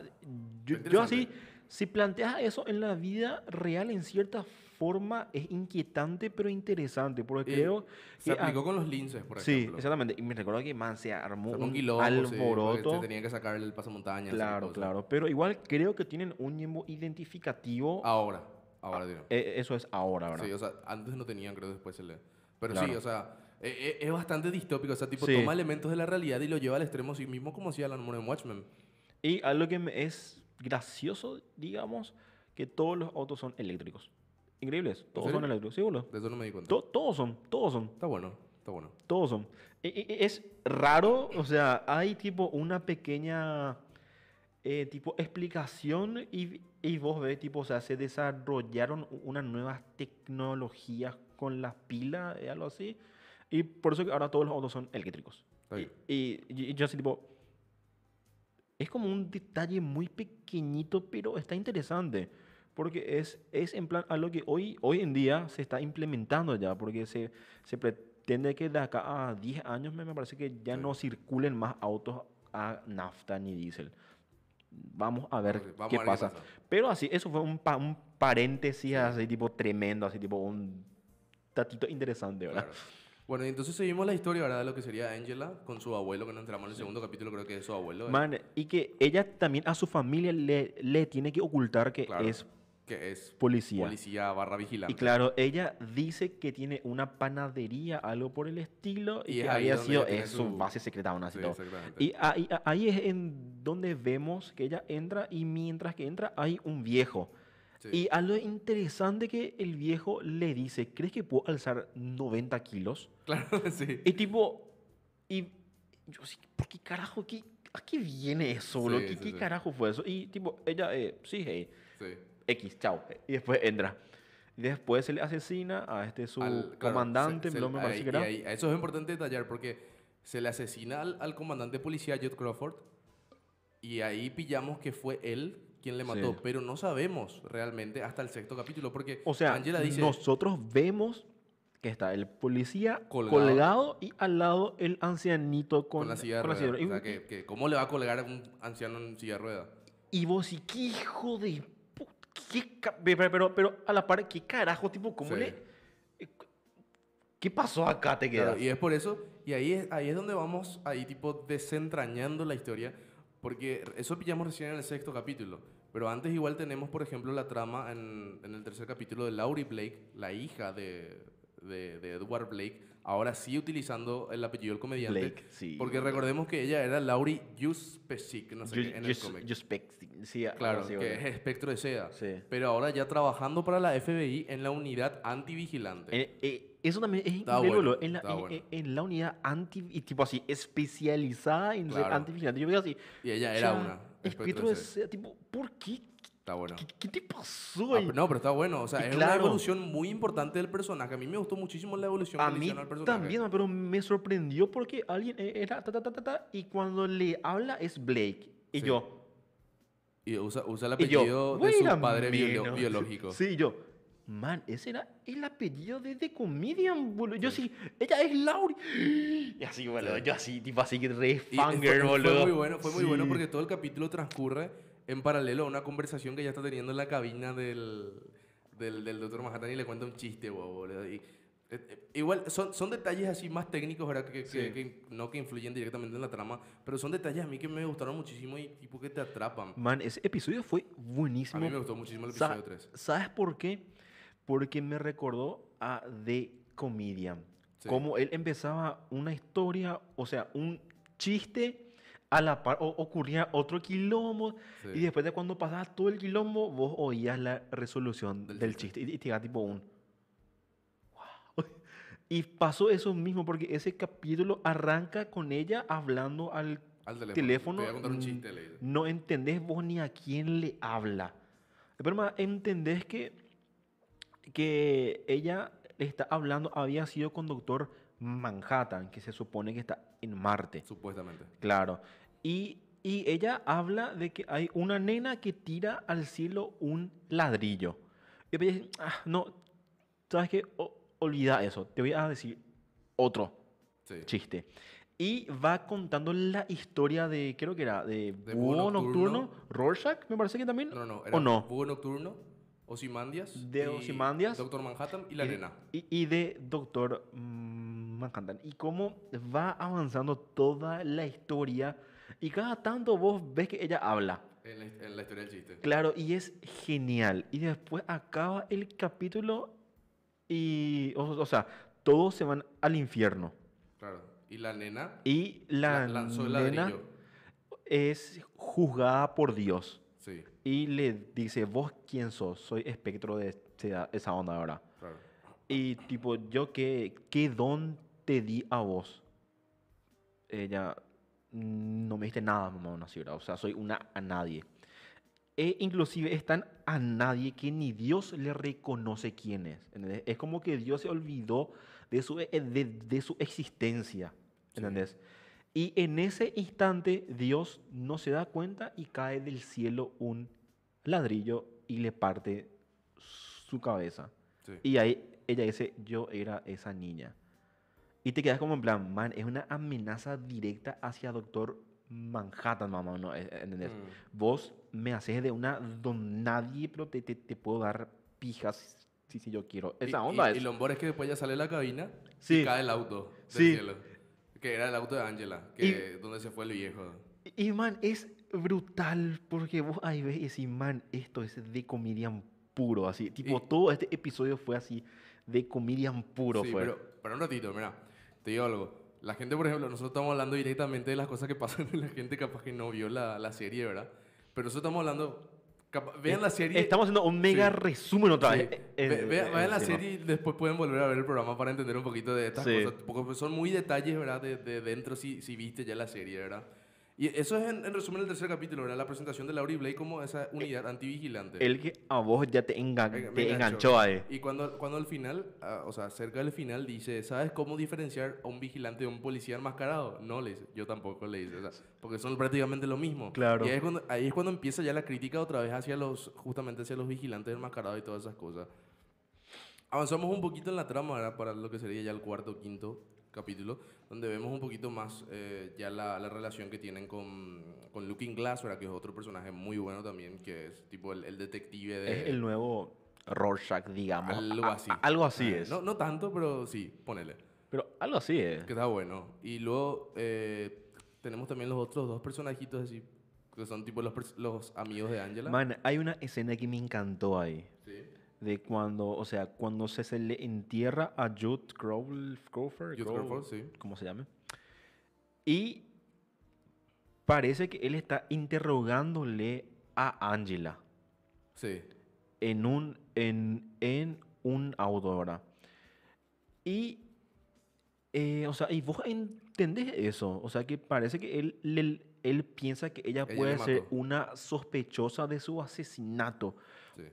Yo, así, si planteas eso en la vida real en cierta forma, forma es inquietante pero interesante, porque ejemplo creo se aplicó con los linces, por ejemplo. Sí, exactamente. Y me recuerdo que, man, se armó un, alboroto. se tenían que sacar el paso montaña Claro, claro. Pero igual creo que tienen un ñembo identificativo. Ahora, ahora ah, eh, eso es ahora, ¿verdad? Sí, o sea, antes no tenían, creo, después se le... Pero sí, o sea, e, e, es, bastante distópico. O sea, tipo, toma elementos de la realidad y lo lleva al extremo, sí mismo como hacía la Moore en Watchmen. Y algo que es gracioso, digamos, que todos los autos son eléctricos increíbles. Todos son eléctricos? Sí, no me di cuenta. todos son, todos son. Está bueno, está bueno. Todos son. es raro, o sea, hay tipo una pequeña eh, tipo explicación y, y, vos ves, tipo, o sea, se desarrollaron unas nuevas tecnologías con las pilas, eh, algo así. Y por eso que ahora todos los autos son eléctricos. Y, yo así, tipo, es como un detalle muy pequeñito, pero está interesante porque es, es en plan a lo que hoy, hoy en día se está implementando ya, porque se, se pretende que de acá a 10 años me, parece que ya no circulen más autos a nafta ni diésel. Vamos a ver, qué, pasa. Pero así, eso fue un, paréntesis así tipo tremendo, así tipo un tatito interesante, ¿verdad? Claro. Bueno, entonces seguimos la historia, ¿verdad? De lo que sería Angela con su abuelo, que nos entramos en el segundo capítulo, creo que es su abuelo. Man, y que ella también a su familia le, tiene que ocultar que es que es policía. Policía barra vigilante. Y claro, ella dice que tiene una panadería, algo por el estilo, y, es había sido es su base secreta aún así. todo. Y ahí, ahí, es en donde vemos que ella entra y mientras que entra hay un viejo. Y algo interesante que el viejo le dice, ¿crees que puedo alzar 90 kilos? Claro, sí. Y tipo, y yo sí, ¿por qué carajo? aquí ¿A qué viene eso? Sí, ¿Qué, qué carajo fue eso? Y tipo, ella, eh, sí, hey. Sí X, chao. Y después entra. y Después se le asesina a este su comandante, eso es importante detallar porque se le asesina al, al comandante policía Judd Crawford y ahí pillamos que fue él quien le mató, pero no sabemos realmente hasta el sexto capítulo porque o sea, Angela dice, nosotros vemos que está el policía colgado, y al lado el ancianito con, la silla de ruedas. ¿Cómo le va a colgar a un anciano en silla de ruedas? Y vos, y hijo de pero, pero a la par, ¿qué carajo? Tipo, ¿cómo le...? Eh, ¿Qué pasó acá? Te quedas. y es por eso, y ahí es, ahí es donde vamos, ahí tipo desentrañando la historia, porque eso pillamos recién en el sexto capítulo, pero antes igual tenemos, por ejemplo, la trama en, en el tercer capítulo de Laurie Blake, la hija de, de, de Edward Blake, ahora sí utilizando el apellido del comediante. Blake, sí. Porque recordemos que ella era Lauri Juspecic no en el sí. Claro, que es espectro de seda. Sí. Pero ahora ya trabajando para la FBI en la unidad antivigilante. Eh, eh, eso también es está increíble, en, la, en, bueno. en, la, unidad anti, tipo así, especializada en antivigilante. Yo me quedo así. Y ella era una. Espectro de seda. Tipo, ¿por qué bueno. ¿Qué, tipo te pasó? Ah, no, pero está bueno. O sea, es una evolución muy importante del personaje. A mí me gustó muchísimo la evolución a mí personaje. También, pero me sorprendió porque alguien e, era y cuando le habla es Blake. Y yo. Y usa, usa el apellido de su padre biológico. Sí, yo. Man, ese era el apellido de The Comedian, boludo. Yo sí, ella es Laurie Y así, boludo, yo así, tipo así, re fanger, fue, boludo. Fue muy bueno, fue muy bueno porque todo el capítulo transcurre en paralelo a una conversación que ya está teniendo en la cabina del, del, doctor Manhattan y le cuenta un chiste, boludo. Eh, eh, igual, son, son detalles así más técnicos, ¿verdad? Que, no que influyen directamente en la trama, pero son detalles a mí que me gustaron muchísimo y tipo que te atrapan. Man, ese episodio fue buenísimo. A mí me gustó muchísimo el episodio 3. ¿Sabes por qué? Porque me recordó a The Comedian. Como él empezaba una historia, o sea, un chiste ocurría otro quilombo. Y después de cuando pasaba todo el quilombo, vos oías la resolución del, chiste. Y, te iba tipo un. Y pasó eso mismo, porque ese capítulo arranca con ella hablando al, teléfono. Mm, no entendés vos ni a quién le habla. Pero más, entendés que, que ella está hablando, había sido conductor Manhattan, que se supone que está en Marte. Supuestamente. Claro y, ella habla de que hay una nena que tira al cielo un ladrillo. Y ella dice, ah, no, ¿sabes qué? olvida eso, te voy a decir otro chiste. Y va contando la historia de, creo que era, de, de Búho, Nocturno, Rorschach, me parece que también. No, no, era ¿o no? Búho Nocturno, Osimandias. De Osimandias. Doctor Manhattan y la nena. Y, y, de Doctor mm, Manhattan. Y cómo va avanzando toda la historia y cada tanto vos ves que ella habla. En la, historia del chiste. Claro, y es genial. Y después acaba el capítulo y, o, sea, todos se van al infierno. Claro. Y la nena. Y la, lanzó el nena es juzgada por Dios. Sí. Y le dice, vos quién sos, soy espectro de esa onda ahora. Claro. Y tipo, yo qué, qué don te di a vos. Ella, no me diste nada, mamá, una O sea, soy una a nadie. E inclusive es tan a nadie que ni Dios le reconoce quién es. Es como que Dios se olvidó de su, eh, de, su existencia. ¿Entendés? Y en ese instante Dios no se da cuenta y cae del cielo un ladrillo y le parte su cabeza. Y ahí ella dice, yo era esa niña. Y te quedas como en plan, man, es una amenaza directa hacia Doctor Manhattan, mamá, ¿no? E-, e-, ¿Entendés? Mm. Vos me haces de una don nadie, pero te, te, puedo dar pijas si, si yo quiero. Esa onda es. Y lo es que después ya sale la cabina y cae el auto del sí. cielo. Que era el auto de Angela, que donde se fue el viejo. Y, man, es brutal porque vos ahí ves y man, esto es de comedian puro, así. Tipo, todo este episodio fue así, de comedian puro. Sí, pero para un ratito, mira te digo algo. La gente, por ejemplo, nosotros estamos hablando directamente de las cosas que pasan en la gente capaz que no vio la, la serie, ¿verdad? Pero nosotros estamos hablando vean la eh, serie. Estamos haciendo un mega resumen otra vez. Eh, eh, vean, la serie y después pueden volver a ver el programa para entender un poquito de estas cosas. Porque son muy detalles, ¿verdad? De, de dentro, si, si viste ya la serie, ¿verdad? Y eso es en, resumen el tercer capítulo, ¿verdad? La presentación de Laurie Blake como esa unidad antivigilante. Él que a vos ya te, engan enganchó a eh. Y cuando, cuando al final, ah, o sea, cerca del final, dice, ¿sabes cómo diferenciar a un vigilante de un policía enmascarado? No, le dice, yo tampoco le dice, porque son prácticamente lo mismo. Claro. Y ahí es, cuando, empieza ya la crítica otra vez hacia los, justamente hacia los vigilantes enmascarados y todas esas cosas. Avanzamos un poquito en la trama, ¿verdad? Para lo que sería ya el cuarto, quinto capítulo, donde vemos un poquito más eh, ya la, relación que tienen con, con Looking Glass, que es otro personaje muy bueno también, que es tipo el, detective de... Es el nuevo Rorschach, digamos. Algo así. algo así es. No, no tanto, pero sí, ponele. Pero algo así es. Que está bueno. Y luego eh, tenemos también los otros dos personajitos así, que son tipo los, los amigos de Angela. Man, hay una escena que me encantó ahí de cuando, o sea, cuando se, le entierra a Jude Crawford. sí. ¿Cómo se llama? Y parece que él está interrogándole a Angela. Sí. En un, en, en un autora. Y, eh, o sea, y vos entendés eso. O sea, que parece que él, él, piensa que ella puede ser una sospechosa de su asesinato.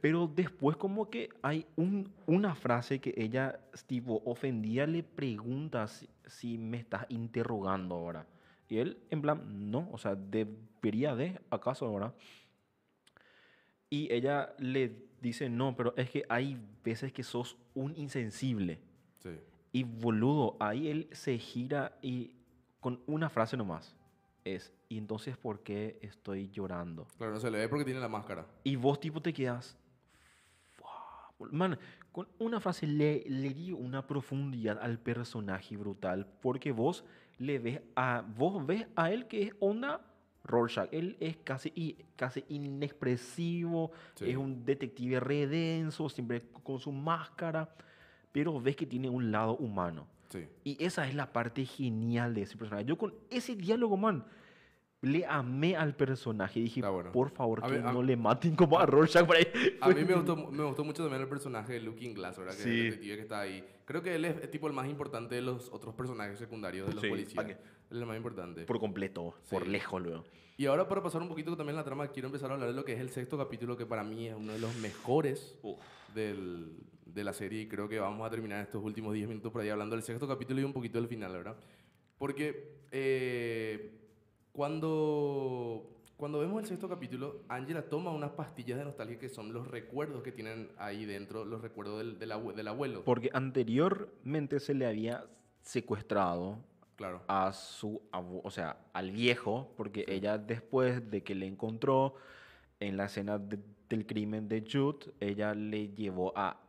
Pero después como que hay un, una frase que ella, tipo, ofendida le pregunta si, si, me estás interrogando ahora. Y él, en plan, no, o sea, debería de, acaso ahora. Y ella le dice, no, pero es que hay veces que sos un insensible. Sí. Y boludo, ahí él se gira y con una frase nomás es, ¿y entonces por qué estoy llorando? Claro, no se le ve porque tiene la máscara. Y vos tipo te quedas... Man, con una frase le, le dio una profundidad al personaje brutal, porque vos le ves a, vos ves a él que es onda Rorschach. Él es casi, casi inexpresivo, es un detective redenso, siempre con su máscara, pero ves que tiene un lado humano. Y esa es la parte genial de ese personaje. Yo con ese diálogo, man, le amé al personaje. Dije, ah, por favor, que no le maten como a Rorschach por ahí. A mí me gustó, me gustó mucho también el personaje de Looking Glass, ¿verdad? Que es el tío que está ahí. Creo que él es tipo el más importante de los otros personajes secundarios de los policías. es el más importante. Por completo, por lejos luego. Y ahora para pasar un poquito también la trama, quiero empezar a hablar de lo que es el sexto capítulo, que para mí es uno de los mejores del, de la serie y creo que vamos a terminar estos últimos 10 minutos por ahí hablando del sexto capítulo y un poquito del final, ¿verdad? Porque eh, cuando, cuando vemos el sexto capítulo, Angela toma unas pastillas de nostalgia que son los recuerdos que tienen ahí dentro, los recuerdos del, del, abuelo. Porque anteriormente se le había secuestrado claro. a su o sea, al viejo, porque ella después de que le encontró en la escena del crimen de Jude, ella le llevó a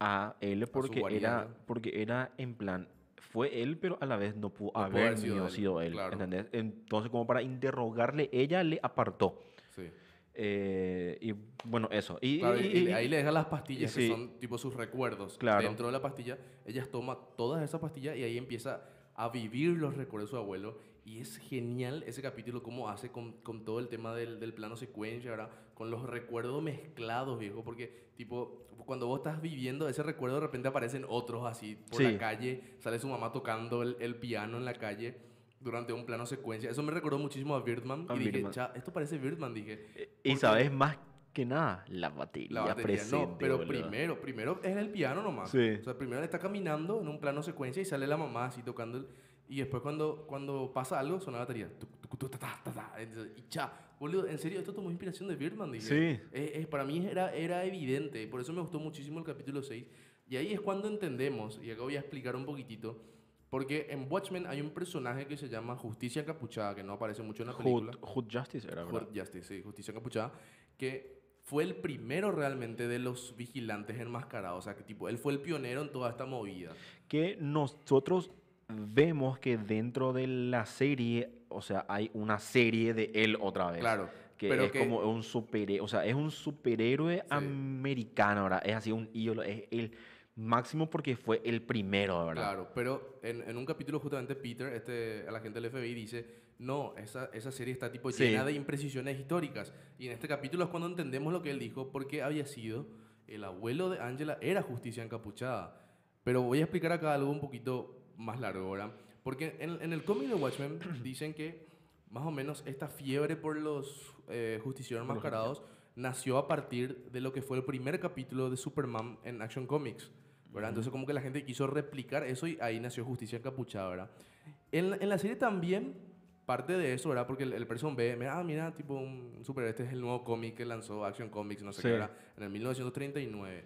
a él porque era, porque era en plan, fue él, pero a la vez no pudo haber sido, él. ¿entendés? Entonces, como para interrogarle, ella le apartó. Sí. Eh, y bueno, eso. Y, ahí le deja las pastillas, que son tipo sus recuerdos. Claro. Dentro de la pastilla, ella toma todas esas pastillas y ahí empieza a vivir los recuerdos de su abuelo y es genial ese capítulo, cómo hace con, todo el tema del, plano secuencia, ¿verdad? Con los recuerdos mezclados, viejo. Porque, tipo, cuando vos estás viviendo ese recuerdo, de repente aparecen otros así por la calle. Sale su mamá tocando el, piano en la calle durante un plano secuencia. Eso me recordó muchísimo a Birdman. y dije, esto parece Birdman, dije. Eh, y sabes más que nada, la batería. La presente, pero primero, primero es el piano nomás. O sea, primero está caminando en un plano secuencia y sale la mamá así tocando el y después cuando, cuando pasa algo, suena la batería. Y cha, boludo, en serio, esto tomó inspiración de Birdman. Sí. Es, eh, eh, para mí era, era evidente, por eso me gustó muchísimo el capítulo 6. Y ahí es cuando entendemos, y acá voy a explicar un poquitito, porque en Watchmen hay un personaje que se llama Justicia Capuchada, que no aparece mucho en la película. Justice era, ¿verdad? Hood Justice, sí, Justicia Capuchada, que fue el primero realmente de los vigilantes enmascarados. O sea, que tipo, él fue el pionero en toda esta movida. Que nosotros vemos que dentro de la serie, o sea, hay una serie de él otra vez. Claro. Que pero es como un superhéroe, o sea, es un superhéroe americano, ¿verdad? Es así un ídolo, es el máximo porque fue el primero, ¿verdad? Claro, pero en, en un capítulo justamente Peter, este, a la gente del FBI dice, no, esa, esa serie está tipo llena de imprecisiones históricas. Y en este capítulo es cuando entendemos lo que él dijo, porque había sido el abuelo de Angela, era justicia encapuchada. Pero voy a explicar acá algo un poquito más largo, ¿verdad? Porque en, el cómic de Watchmen dicen que más o menos esta fiebre por los eh, justicieros enmascarados nació a partir de lo que fue el primer capítulo de Superman en Action Comics. ¿verdad? Entonces como que la gente quiso replicar eso y ahí nació Justicia Encapuchada, ¿verdad? En, la serie también parte de eso, ¿verdad? Porque el, person ve, mira, ah, mira, tipo, un super, este es el nuevo cómic que lanzó Action Comics, no sé qué, ¿verdad? En el 1939.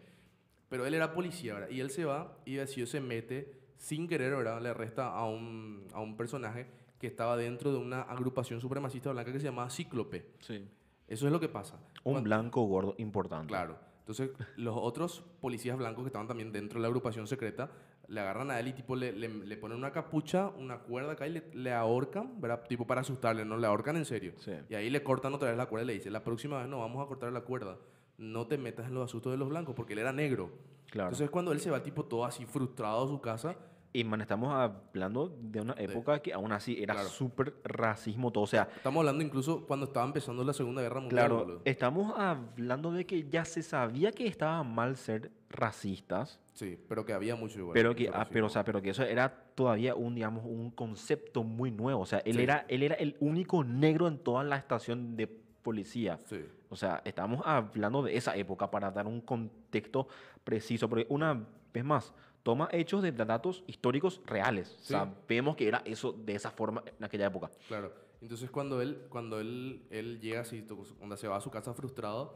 Pero él era policía, ¿verdad? Y él se va y así se mete sin querer, ¿verdad? Le resta a un, personaje que estaba dentro de una agrupación supremacista blanca que se llamaba Cíclope. Sí. Eso es lo que pasa. Un blanco gordo importante. Claro. Entonces, los otros policías blancos que estaban también dentro de la agrupación secreta, le agarran a él y tipo le, le, ponen una capucha, una cuerda acá y le, ahorcan, ¿verdad? Tipo para asustarle, no le ahorcan en serio. Sí. Y ahí le cortan otra vez la cuerda y le dicen, la próxima vez no vamos a cortar la cuerda, no te metas en los asuntos de los blancos porque él era negro. Claro. Entonces cuando él se va tipo todo así frustrado a su casa y man, estamos hablando de una época que aún así era súper racismo todo. O sea, estamos hablando incluso cuando estaba empezando la Segunda Guerra Mundial. Claro, estamos hablando de que ya se sabía que estaba mal ser racistas. Sí, pero que había mucho igual. Pero que, ah, pero, o sea, pero que eso era todavía un, digamos, un concepto muy nuevo. O sea, él, era, él era el único negro en toda la estación de policía. Sí. O sea, estamos hablando de esa época para dar un contexto preciso. Porque una vez más, toma hechos de datos históricos reales. Sabemos que era eso de esa forma en aquella época. Claro. Entonces cuando él, cuando él, él llega así, cuando se va a su casa frustrado,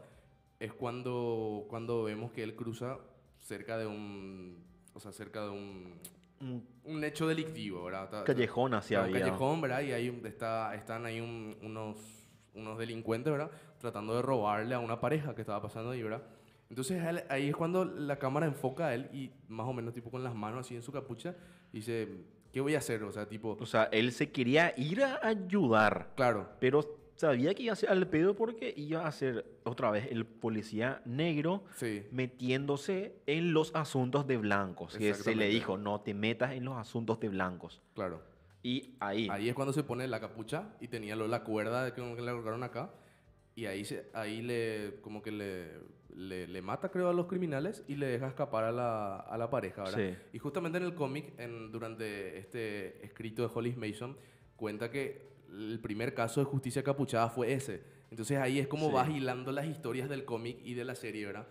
es cuando, cuando vemos que él cruza cerca de un. O sea, cerca de un. Un, hecho delictivo, ¿verdad? callejón hacia Un callejón, ¿verdad? Y ahí está, están ahí unos, unos delincuentes, ¿verdad? Tratando de robarle a una pareja que estaba pasando ahí, ¿verdad? Entonces ahí es cuando la cámara enfoca a él y más o menos tipo con las manos así en su capucha dice, ¿qué voy a hacer? O sea, tipo... O sea, él se quería ir a ayudar. Claro. Pero sabía que iba a ser al pedo porque iba a ser otra vez el policía negro metiéndose en los asuntos de blancos. Que se le dijo, no te metas en los asuntos de blancos. Claro. Y ahí. Ahí es cuando se pone la capucha y tenía la cuerda que le agarraron acá. Y ahí, se, ahí le, como que le le, mata, creo, a los criminales y le deja escapar a la, pareja, ¿verdad? Y justamente en el cómic, durante este escrito de Hollis Mason, cuenta que el primer caso de justicia capuchada fue ese. Entonces ahí es como va hilando las historias del cómic y de la serie, ¿verdad?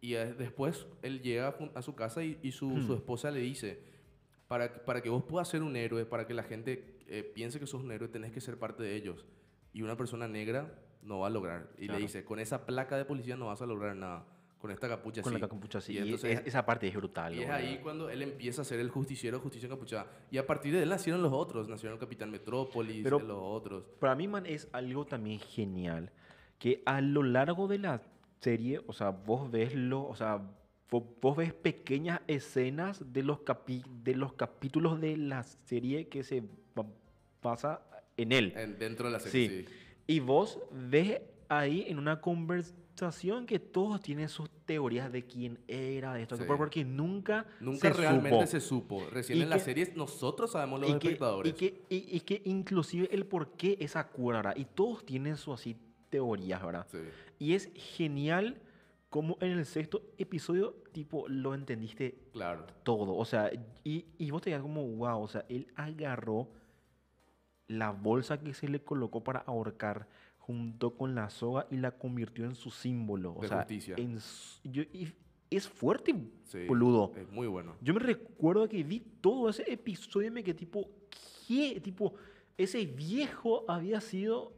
Y eh, después él llega a su casa y, su, hmm. esposa le dice, para, para que vos puedas ser un héroe, para que la gente eh, piense que sos un héroe, tenés que ser parte de ellos. Y una persona negra no va a lograr. Y le dice, con esa placa de policía no vas a lograr nada. Con esta capucha con Con la capucha sí. esa parte es brutal. Y es ahí cuando él empieza a ser el justiciero, justicia encapuchada. Y a partir de él nacieron los otros. Nacieron el Capitán Metrópolis, Pero los otros. Para mí, man, es algo también genial. Que a lo largo de la serie, o sea, vos ves lo, o sea, vos, ves pequeñas escenas de los, de los capítulos de la serie que se pasa en él. dentro de la serie, sí. Y vos ves ahí en una conversación que todos tienen sus teorías de quién era, de esto, porque nunca, nunca realmente se supo. Recién en la las series nosotros sabemos lo y que, Y que, y, que inclusive el por qué esa cura, ¿verdad? Y todos tienen sus así teorías, ¿verdad? Sí. Y es genial como en el sexto episodio, tipo, lo entendiste claro. todo. O sea, y, y vos te digas como, wow, o sea, él agarró la bolsa que se le colocó para ahorcar junto con la soga y la convirtió en su símbolo. O justicia. es fuerte, boludo. Es muy bueno. Yo me recuerdo que vi todo ese episodio y me que tipo, ¿qué? Tipo, ese viejo había sido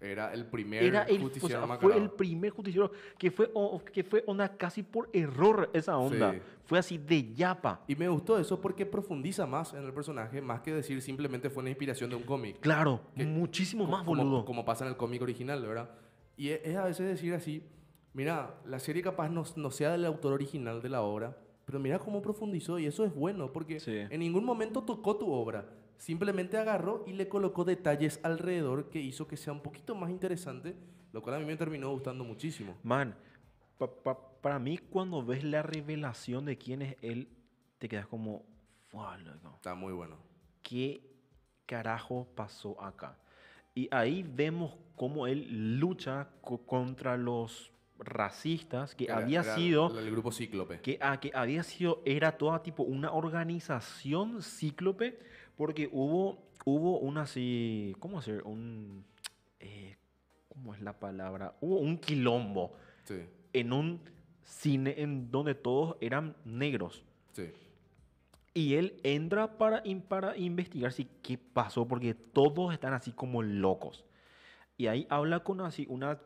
era el primer justiciero Fue el primer justiciero que fue, que fue onda casi por error esa onda. Fue así de yapa. Y me gustó eso porque profundiza más en el personaje, más que decir simplemente fue una inspiración de un cómic. Claro, muchísimo más, boludo. Como, pasa en el cómic original, ¿verdad? Y e, es, a veces decir así, mira, la serie capaz no, sea del autor original de la obra, pero mira cómo profundizó y eso es bueno porque en ningún momento tocó tu obra. Simplemente agarró y le colocó detalles alrededor que hizo que sea un poquito más interesante, lo cual a mí me terminó gustando muchísimo. Man, para mí cuando ves la revelación de quién es él, te quedas como, Está muy bueno. ¿Qué carajo pasó acá? Y ahí vemos cómo él lucha contra los racistas que había sido el grupo cíclope que, a ah, que había sido era toda tipo una organización cíclope porque hubo, hubo una así, ¿cómo hacer? Un, eh, ¿cómo es la palabra? Hubo un quilombo en un cine en donde todos eran negros. Y él entra para, para investigar si qué pasó, porque todos están así como locos. Y ahí habla con así una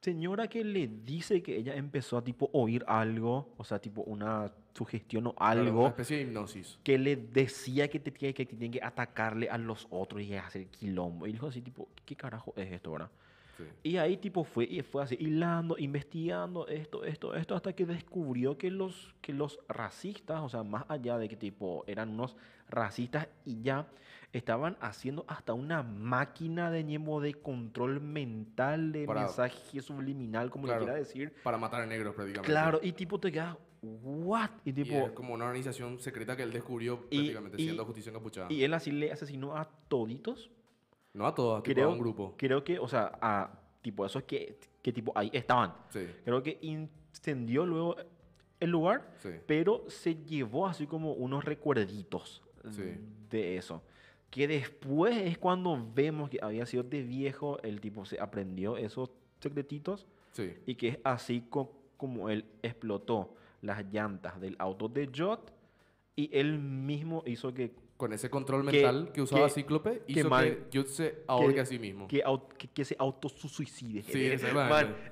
señora que le dice que ella empezó a tipo oír algo, o sea, tipo una sugestionó algo. especie de hipnosis. Que le decía que te tiene que, que atacarle a los otros y hacer quilombo. Y dijo así, tipo, ¿qué carajo es esto, verdad? Sí. Y ahí tipo fue, y fue así, hilando, investigando esto, esto, esto, hasta que descubrió que los, que los racistas, o sea, más allá de que tipo eran unos racistas y ya estaban haciendo hasta una máquina de ñemo de control mental, de mensaje subliminal, como le quiera decir. Para matar a negros prácticamente. Claro, y tipo te quedas, ¿What? Y tipo. es como una organización secreta que él descubrió prácticamente siendo justicia encapuchada. Y él así le asesinó a toditos. No a todos, creo, a un grupo. Creo que, o sea, a tipo esos que, que tipo ahí estaban. Creo que incendió luego el lugar, pero se llevó así como unos recuerditos de eso. Que después es cuando vemos que había sido de viejo, el tipo se aprendió esos secretitos y que es así como él explotó las llantas del auto de Jot y él mismo hizo que... Con ese control mental que usaba Cíclope, hizo que, Jot se ahorque a sí mismo. Que, que, se autosuicide. Sí, ese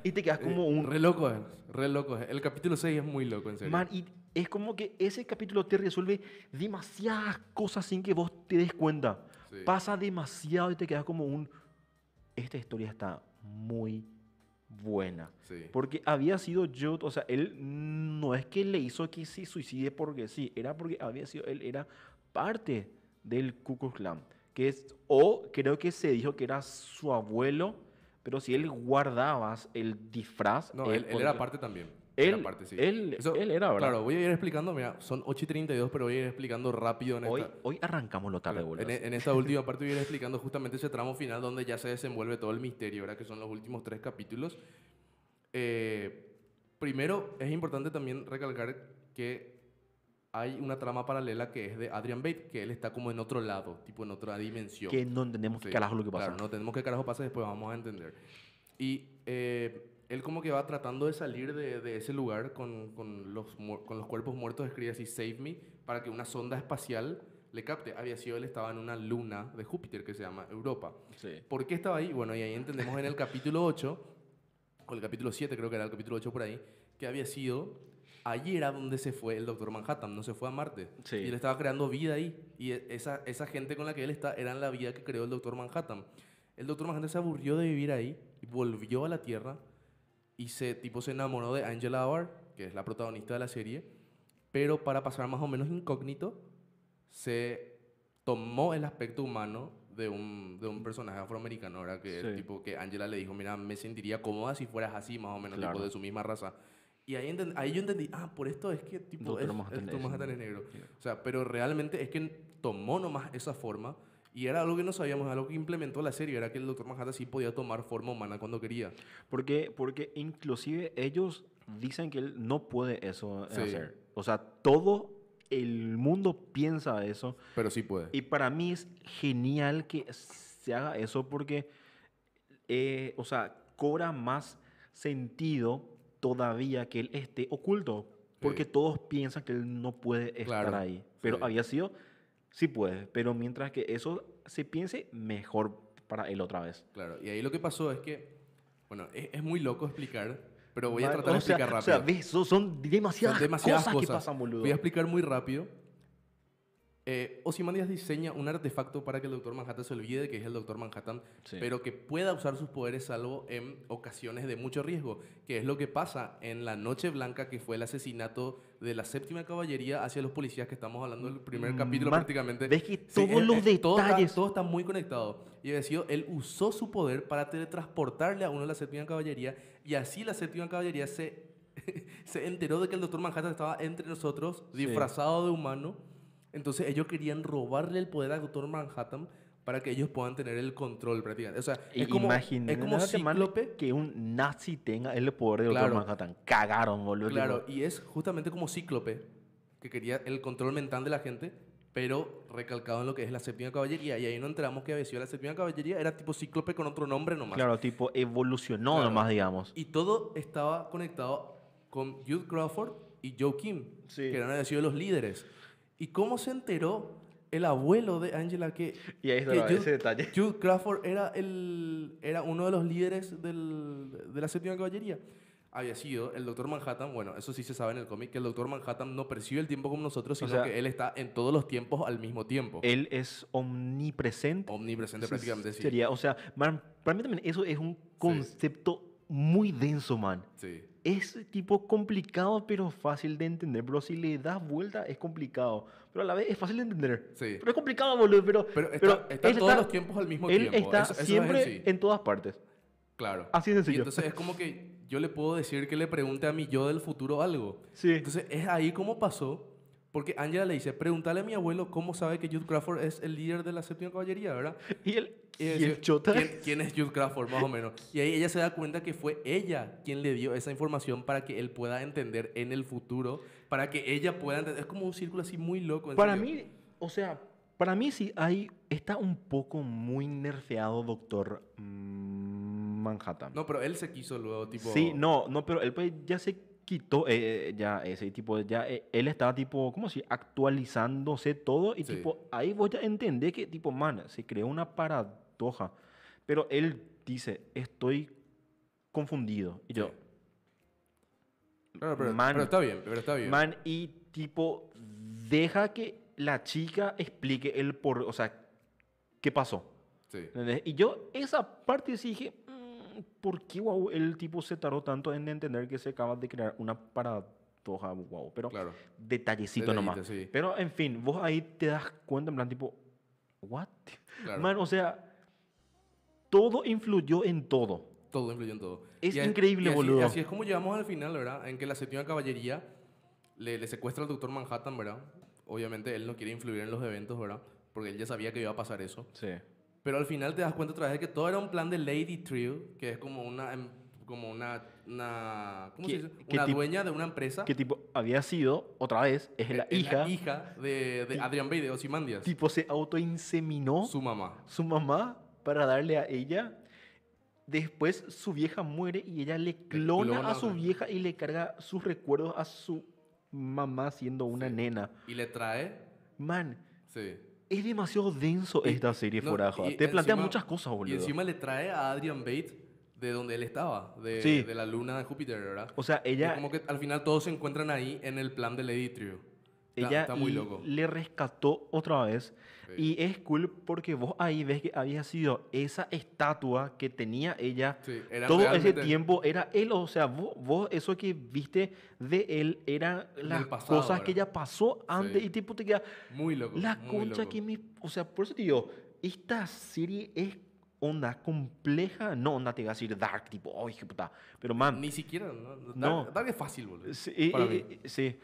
Y te quedas eh, como un... Re loco, eh, eh. El capítulo 6 es muy loco, en serio. y es como que ese capítulo te resuelve demasiadas cosas sin que vos te des cuenta. Pasa demasiado y te quedas como un... Esta historia está muy buena. Porque había sido yo, o sea, él no es que le hizo que se suicide porque sí, era porque había sido, él era parte del Ku Klux Klan, que es, o creo que se dijo que era su abuelo, pero si él guardaba el disfraz... No, él era parte también. Él, él, él, era, Claro, voy a ir explicando, mira, son 8 y 32, pero voy a ir explicando rápido en hoy, Hoy arrancamos lo tarde, boludo. En, esta última parte voy a ir explicando justamente ese tramo final donde ya se desenvuelve todo el misterio, ¿verdad? Que son los últimos tres capítulos. Eh, primero, es importante también recalcar que hay una trama paralela que es de Adrian Bate, que él está como en otro lado, tipo en otra dimensión. Que no entendemos qué carajo lo que pasa. Claro, no entendemos qué carajo pasa, después vamos a entender. Y... Eh, él como que va tratando de salir de, ese lugar con, los, cuerpos muertos, escribe así, Save Me, para que una sonda espacial le capte. Había sido, él estaba en una luna de Júpiter que se llama Europa. ¿Por qué estaba ahí? Bueno, y ahí entendemos en el capítulo 8, o el capítulo 7, creo que era el capítulo 8 por ahí, que había sido allí era donde se fue el doctor Manhattan, no se fue a Marte. Y él estaba creando vida ahí. Y e, esa, gente con la que él está eran la vida que creó el doctor Manhattan. El doctor Manhattan se aburrió de vivir ahí, y volvió a la Tierra y se, tipo, se enamoró de Angela Barr, que es la protagonista de la serie, pero para pasar más o menos incógnito, se tomó el aspecto humano de un, personaje afroamericano, Que, tipo, que Angela le dijo, mira, me sentiría cómoda si fueras así, más o menos, de su misma raza. Y ahí, yo entendí, ah, por esto es que tipo, es, negro. sea, pero realmente es que tomó nomás esa forma y era algo que no sabíamos, algo que implementó la serie, era que el Doctor Manhattan sí podía tomar forma humana cuando quería. Porque, porque inclusive ellos dicen que él no puede eso hacer. O sea, todo el mundo piensa eso. Pero sí puede. Y para mí es genial que se haga eso porque, eh, o sea, cobra más sentido todavía que él esté oculto. Porque todos piensan que él no puede estar ahí. Pero había sido sí puede, pero mientras que eso se piense, mejor para él otra vez. Claro, y ahí lo que pasó es que, bueno, es, muy loco explicar, pero voy a tratar de explicar rápido. O sea, son demasiadas, cosas, cosas, que pasan, boludo. Voy a explicar muy rápido eh, Ozymandias diseña un artefacto para que el Doctor Manhattan se olvide que es el Doctor Manhattan, pero que pueda usar sus poderes salvo en ocasiones de mucho riesgo, que es lo que pasa en la Noche Blanca, que fue el asesinato de la séptima caballería hacia los policías que estamos hablando del primer mm, capítulo prácticamente. Ves que todos eh, los eh, detalles. Todo está, muy conectado. Y sido él usó su poder para teletransportarle a uno de la séptima caballería y así la séptima caballería se, se enteró de que el Doctor Manhattan estaba entre nosotros, disfrazado de humano entonces ellos querían robarle el poder al doctor Manhattan para que ellos puedan tener el control prácticamente. O sea, es como, es como Cíclope. Que un nazi tenga el poder de claro, Manhattan. Cagaron, boludo. Claro, y es justamente como Cíclope, que quería el control mental de la gente, pero recalcado en lo que es la séptima caballería. Y ahí no entramos que sido la séptima caballería era tipo Cíclope con otro nombre nomás. Claro, tipo evolucionó nomás, digamos. Y todo estaba conectado con Jude Crawford y Joe Kim, que eran sido los líderes. ¿Y cómo se enteró el abuelo de Angela que, y ahí Jude, detalle. Jude Crawford era, el, era uno de los líderes del, de la séptima caballería? Había sido el Doctor Manhattan, bueno, eso sí se sabe en el cómic, que el Doctor Manhattan no percibe el tiempo como nosotros, sino que él está en todos los tiempos al mismo tiempo. Él es omnipresente. Omnipresente prácticamente, sí. Sería, o sea, para mí también eso es un concepto muy denso, man. Sí es tipo complicado, pero fácil de entender. Pero si le das vuelta, es complicado. Pero a la vez es fácil de entender. Sí. Pero es complicado, boludo. Pero, pero está, todos los tiempos al mismo él tiempo. está siempre en, todas partes. Claro. Así de sencillo. Y entonces es como que yo le puedo decir que le pregunte a mi yo del futuro algo. Sí. Entonces es ahí como pasó porque Angela le dice, pregúntale a mi abuelo cómo sabe que Jude Crawford es el líder de la séptima caballería, ¿verdad? Y él, chota? ¿Quién, es Jude Crawford, más o menos? Y ahí ella se da cuenta que fue ella quien le dio esa información para que él pueda entender en el futuro, para que ella pueda entender. Es como un círculo así muy loco. Para mí, o sea, para mí sí hay, está un poco muy nerfeado Doctor Manhattan. No, pero él se quiso luego, tipo... Sí, no, no, pero él ya se quitó, eh, eh, ya ese tipo, ya eh, él estaba tipo, como si Actualizándose todo y tipo, ahí voy a entender que tipo, man, se creó una paradoja. Pero él dice, estoy confundido. Y yo, Pero, está bien, pero está bien. Man, y tipo, deja que la chica explique el por, o sea, qué pasó. Y yo esa parte sí dije, ¿por qué el tipo se tardó tanto en entender que se acaba de crear una paradoja? pero detallecito, nomás. Pero en fin, vos ahí te das cuenta, en plan, tipo, ¿what? Man, o sea, todo influyó en todo. Todo influyó en todo. Es increíble, así, boludo. Así es como llegamos al final, ¿verdad? En que la séptima caballería le, le secuestra al doctor Manhattan, ¿verdad? Obviamente él no quiere influir en los eventos, ¿verdad? Porque él ya sabía que iba a pasar eso. Sí. Pero al final te das cuenta otra vez que todo era un plan de Lady true que es como una em, como una, una ¿cómo se dice? Una dueña de una empresa. Que tipo había sido, otra vez, es la es, hija. La hija de, de Adrián Bay, de Tipo se autoinseminó. Su mamá. Su mamá para darle a ella. Después su vieja muere y ella le clona, a su vieja y le carga sus recuerdos a su mamá siendo una nena. Y le trae. Man. Sí es demasiado denso esta serie forajo. Te plantea muchas cosas, boludo. Y encima le trae a Adrian Bate de donde él estaba, de, la luna de Júpiter, ¿verdad? O sea, ella... como que al final todos se encuentran ahí en el plan del editrio. Ella está muy loco. le rescató otra vez y es cool porque vos ahí ves que había sido esa estatua que tenía ella todo ese tiempo, era él, o sea, vos, eso que viste de él eran las cosas que ella pasó antes y tipo te queda... Muy loco. La concha que me... O sea, por eso te digo, esta serie es onda compleja, no onda te voy a decir dark, tipo, ay, oh, qué puta, pero man... Ni siquiera, ¿no? Dark, es fácil, boludo. Sí, eh, eh, sí.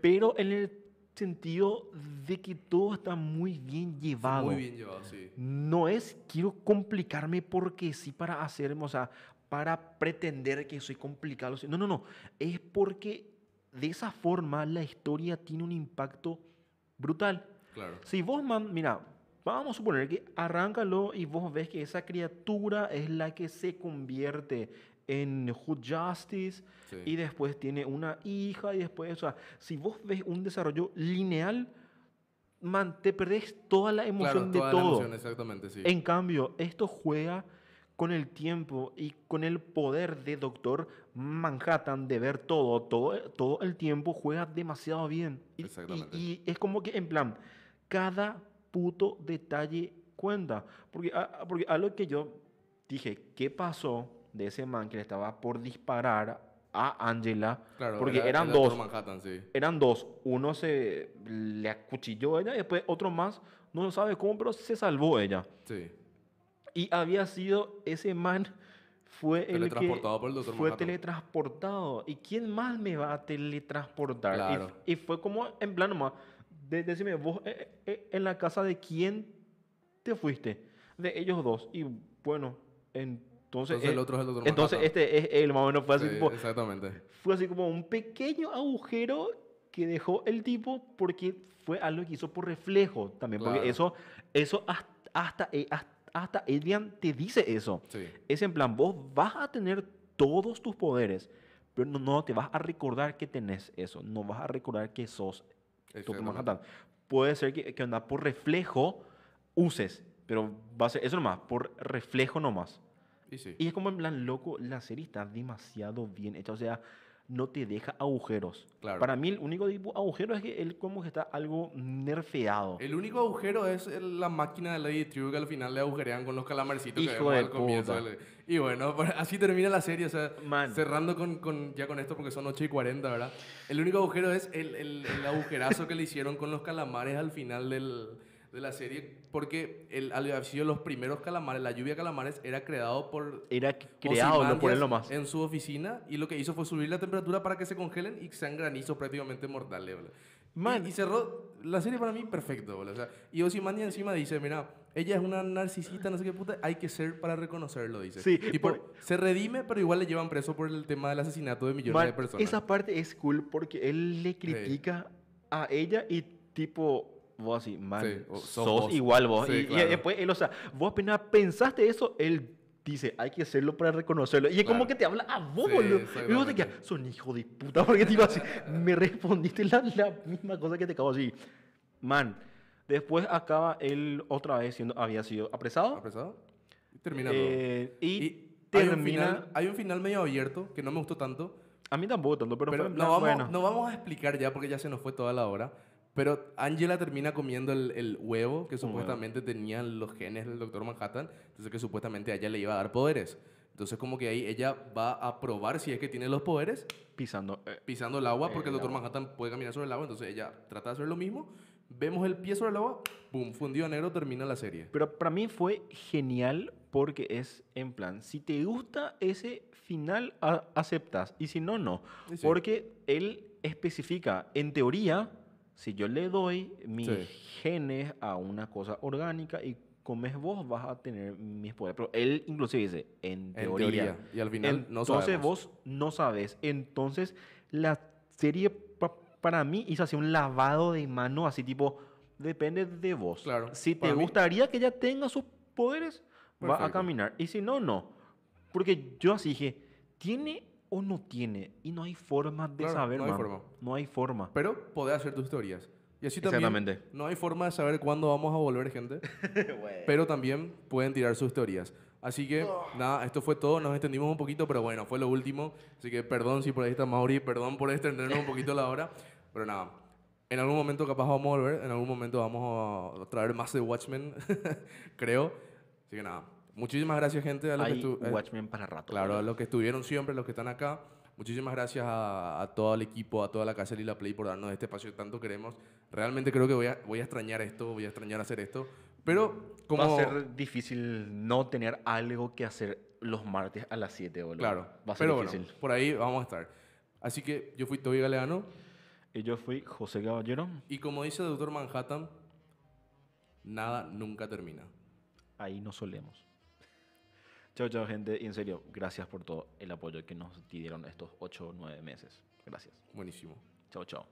Pero en el sentido de que todo está muy bien llevado. Muy bien llevado, sí. No es quiero complicarme porque sí para hacer, o sea, para pretender que soy complicado. No, no, no. Es porque de esa forma la historia tiene un impacto brutal. Claro. Si vos, mira, vamos a suponer que arráncalo y vos ves que esa criatura es la que se convierte en Hood Justice y después tiene una hija y después, o sea, si vos ves un desarrollo lineal, man, te perdés toda la emoción de todo. exactamente, En cambio, esto juega con el tiempo y con el poder de Doctor Manhattan de ver todo, todo, todo el tiempo juega demasiado bien. Y, es como que, en plan, cada puto detalle cuenta. Porque, ah, ah, a, porque algo que yo dije, ¿qué pasó de ese man que le estaba por disparar a Angela. porque eran dos. Eran dos. Uno se le acuchilló a ella y después otro más, no sabe cómo, pero se salvó ella. Sí. Y había sido ese man fue teletransportado el que por el doctor fue teletransportado. ¿Y quién más me va a teletransportar? Y, fue como en plan nomás, decime vos eh, eh, eh, en la casa de quién te fuiste, de ellos dos. Y bueno, en entonces, el eh, otro es el Entonces este es el más o menos fue así como, Exactamente. Fue así como un pequeño agujero que dejó el tipo porque fue algo que hizo por reflejo también. Porque eso, eso hasta, hasta, eh, te dice eso. Sí. Es en plan, vos vas a tener todos tus poderes, pero no, te vas a recordar que tenés eso. No vas a recordar que sos Top Manhattan. Puede ser que, que anda por reflejo uses, pero va a ser eso nomás, por reflejo nomás. Y es como en plan, loco, la serie está demasiado bien hecha. O sea, no te deja agujeros. Claro. Para mí el único tipo de agujero es que él como que está algo nerfeado. El único agujero es la máquina de la distribución que al final le agujerean con los calamarcitos Hijo que de al comienzo. y bueno, así termina la serie, o sea, cerrando con, con, ya con esto porque son 8 y 40, ¿verdad? El único agujero es el, el agujerazo que le hicieron con los calamares al final del de la serie, porque el, al sido los primeros calamares, la lluvia de calamares era creado por... Era creado, nomás. En su oficina, y lo que hizo fue subir la temperatura para que se congelen y sean granizo prácticamente mortales, Man. Y, cerró la serie para mí perfecto, O y Ozymandias encima dice, mira, ella es una narcisista, no sé qué puta, hay que ser para reconocerlo, dice. Sí. Tipo, por... se redime, pero igual le llevan preso por el tema del asesinato de millones de personas. Esa parte es cool porque él le critica a ella y tipo vos así, man, sos, igual vos. y, después él, o sea, vos apenas pensaste eso, él dice, hay que hacerlo para reconocerlo. Y es como que te habla a vos, boludo. Y vos te quedas, son hijo de puta, porque iba así, me respondiste la, misma cosa que te acabo así. Man, después acaba él otra vez siendo, había sido apresado. Apresado. Terminado. y, eh, termina. Hay un, final, medio abierto que no me gustó tanto. A mí tampoco tanto, pero, no, vamos, bueno. no vamos a explicar ya porque ya se nos fue toda la hora. Pero Angela termina comiendo el, huevo que supuestamente tenían los genes del Doctor Manhattan, entonces que supuestamente a ella le iba a dar poderes. Entonces como que ahí ella va a probar si es que tiene los poderes. Pisando. Eh, pisando el agua, porque el, Dr. Manhattan puede caminar sobre el agua, entonces ella trata de hacer lo mismo. Vemos el pie sobre el agua, ¡pum! Fundido a negro, termina la serie. Pero para mí fue genial porque es en plan, si te gusta ese final, aceptas. Y si no, no. Porque él especifica, en teoría si yo le doy mis genes a una cosa orgánica y comes vos, vas a tener mis poderes. Pero él inclusive dice, en teoría. Y al final no no Entonces vos no sabes. Entonces la serie para mí hizo así un lavado de mano, así tipo, depende de vos. Claro, si te gustaría que ella tenga sus poderes, va a caminar. Y si no, no. Porque yo así dije, tiene uno no tiene. Y no hay forma de saber, no hay forma. No hay forma. Pero podés hacer tus teorías. Y así también no hay forma de saber cuándo vamos a volver, gente. pero también pueden tirar sus teorías. Así que, oh. nada, esto fue todo. Nos extendimos un poquito, pero bueno, fue lo último. Así que perdón si por ahí está Mauri, perdón por extendernos un poquito la hora. Pero nada, en algún momento capaz vamos a volver, en algún momento vamos a traer más de Watchmen, creo. Así que nada, Muchísimas gracias, gente. A los que eh, Watchmen para rato. Claro, a los que estuvieron siempre, los que están acá. Muchísimas gracias a, todo el equipo, a toda la casa y la Play por darnos este espacio que tanto queremos. Realmente creo que voy a, voy a extrañar esto, voy a extrañar hacer esto. Pero como... Va a ser difícil no tener algo que hacer los martes a las 7, boludo. Claro. Va a ser pero difícil. por ahí vamos a estar. Así que yo fui Toby Galeano. Y yo fui José Caballero. Y como dice el doctor Manhattan, nada nunca termina. Ahí no solemos. Chao, chao, gente. Y en serio, gracias por todo el apoyo que nos dieron estos 8 o 9 meses. Gracias. Buenísimo. Chao, chao.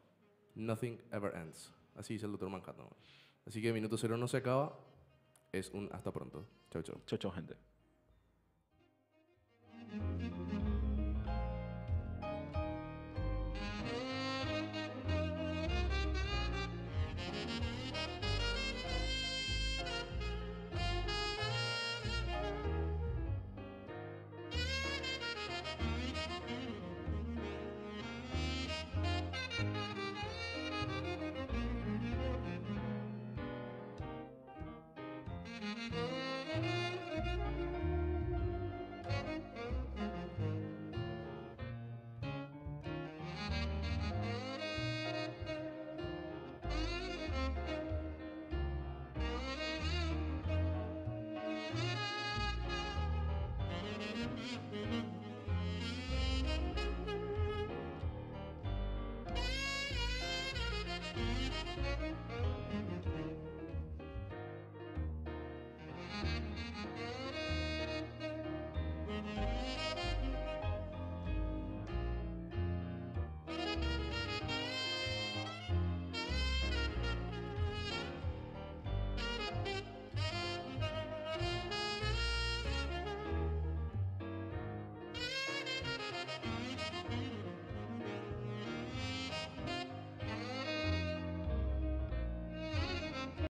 Nothing ever ends. Así dice el doctor Manhattan. Así que minuto cero no se acaba. Es un hasta pronto. Chao, chao. Chao, chao, gente.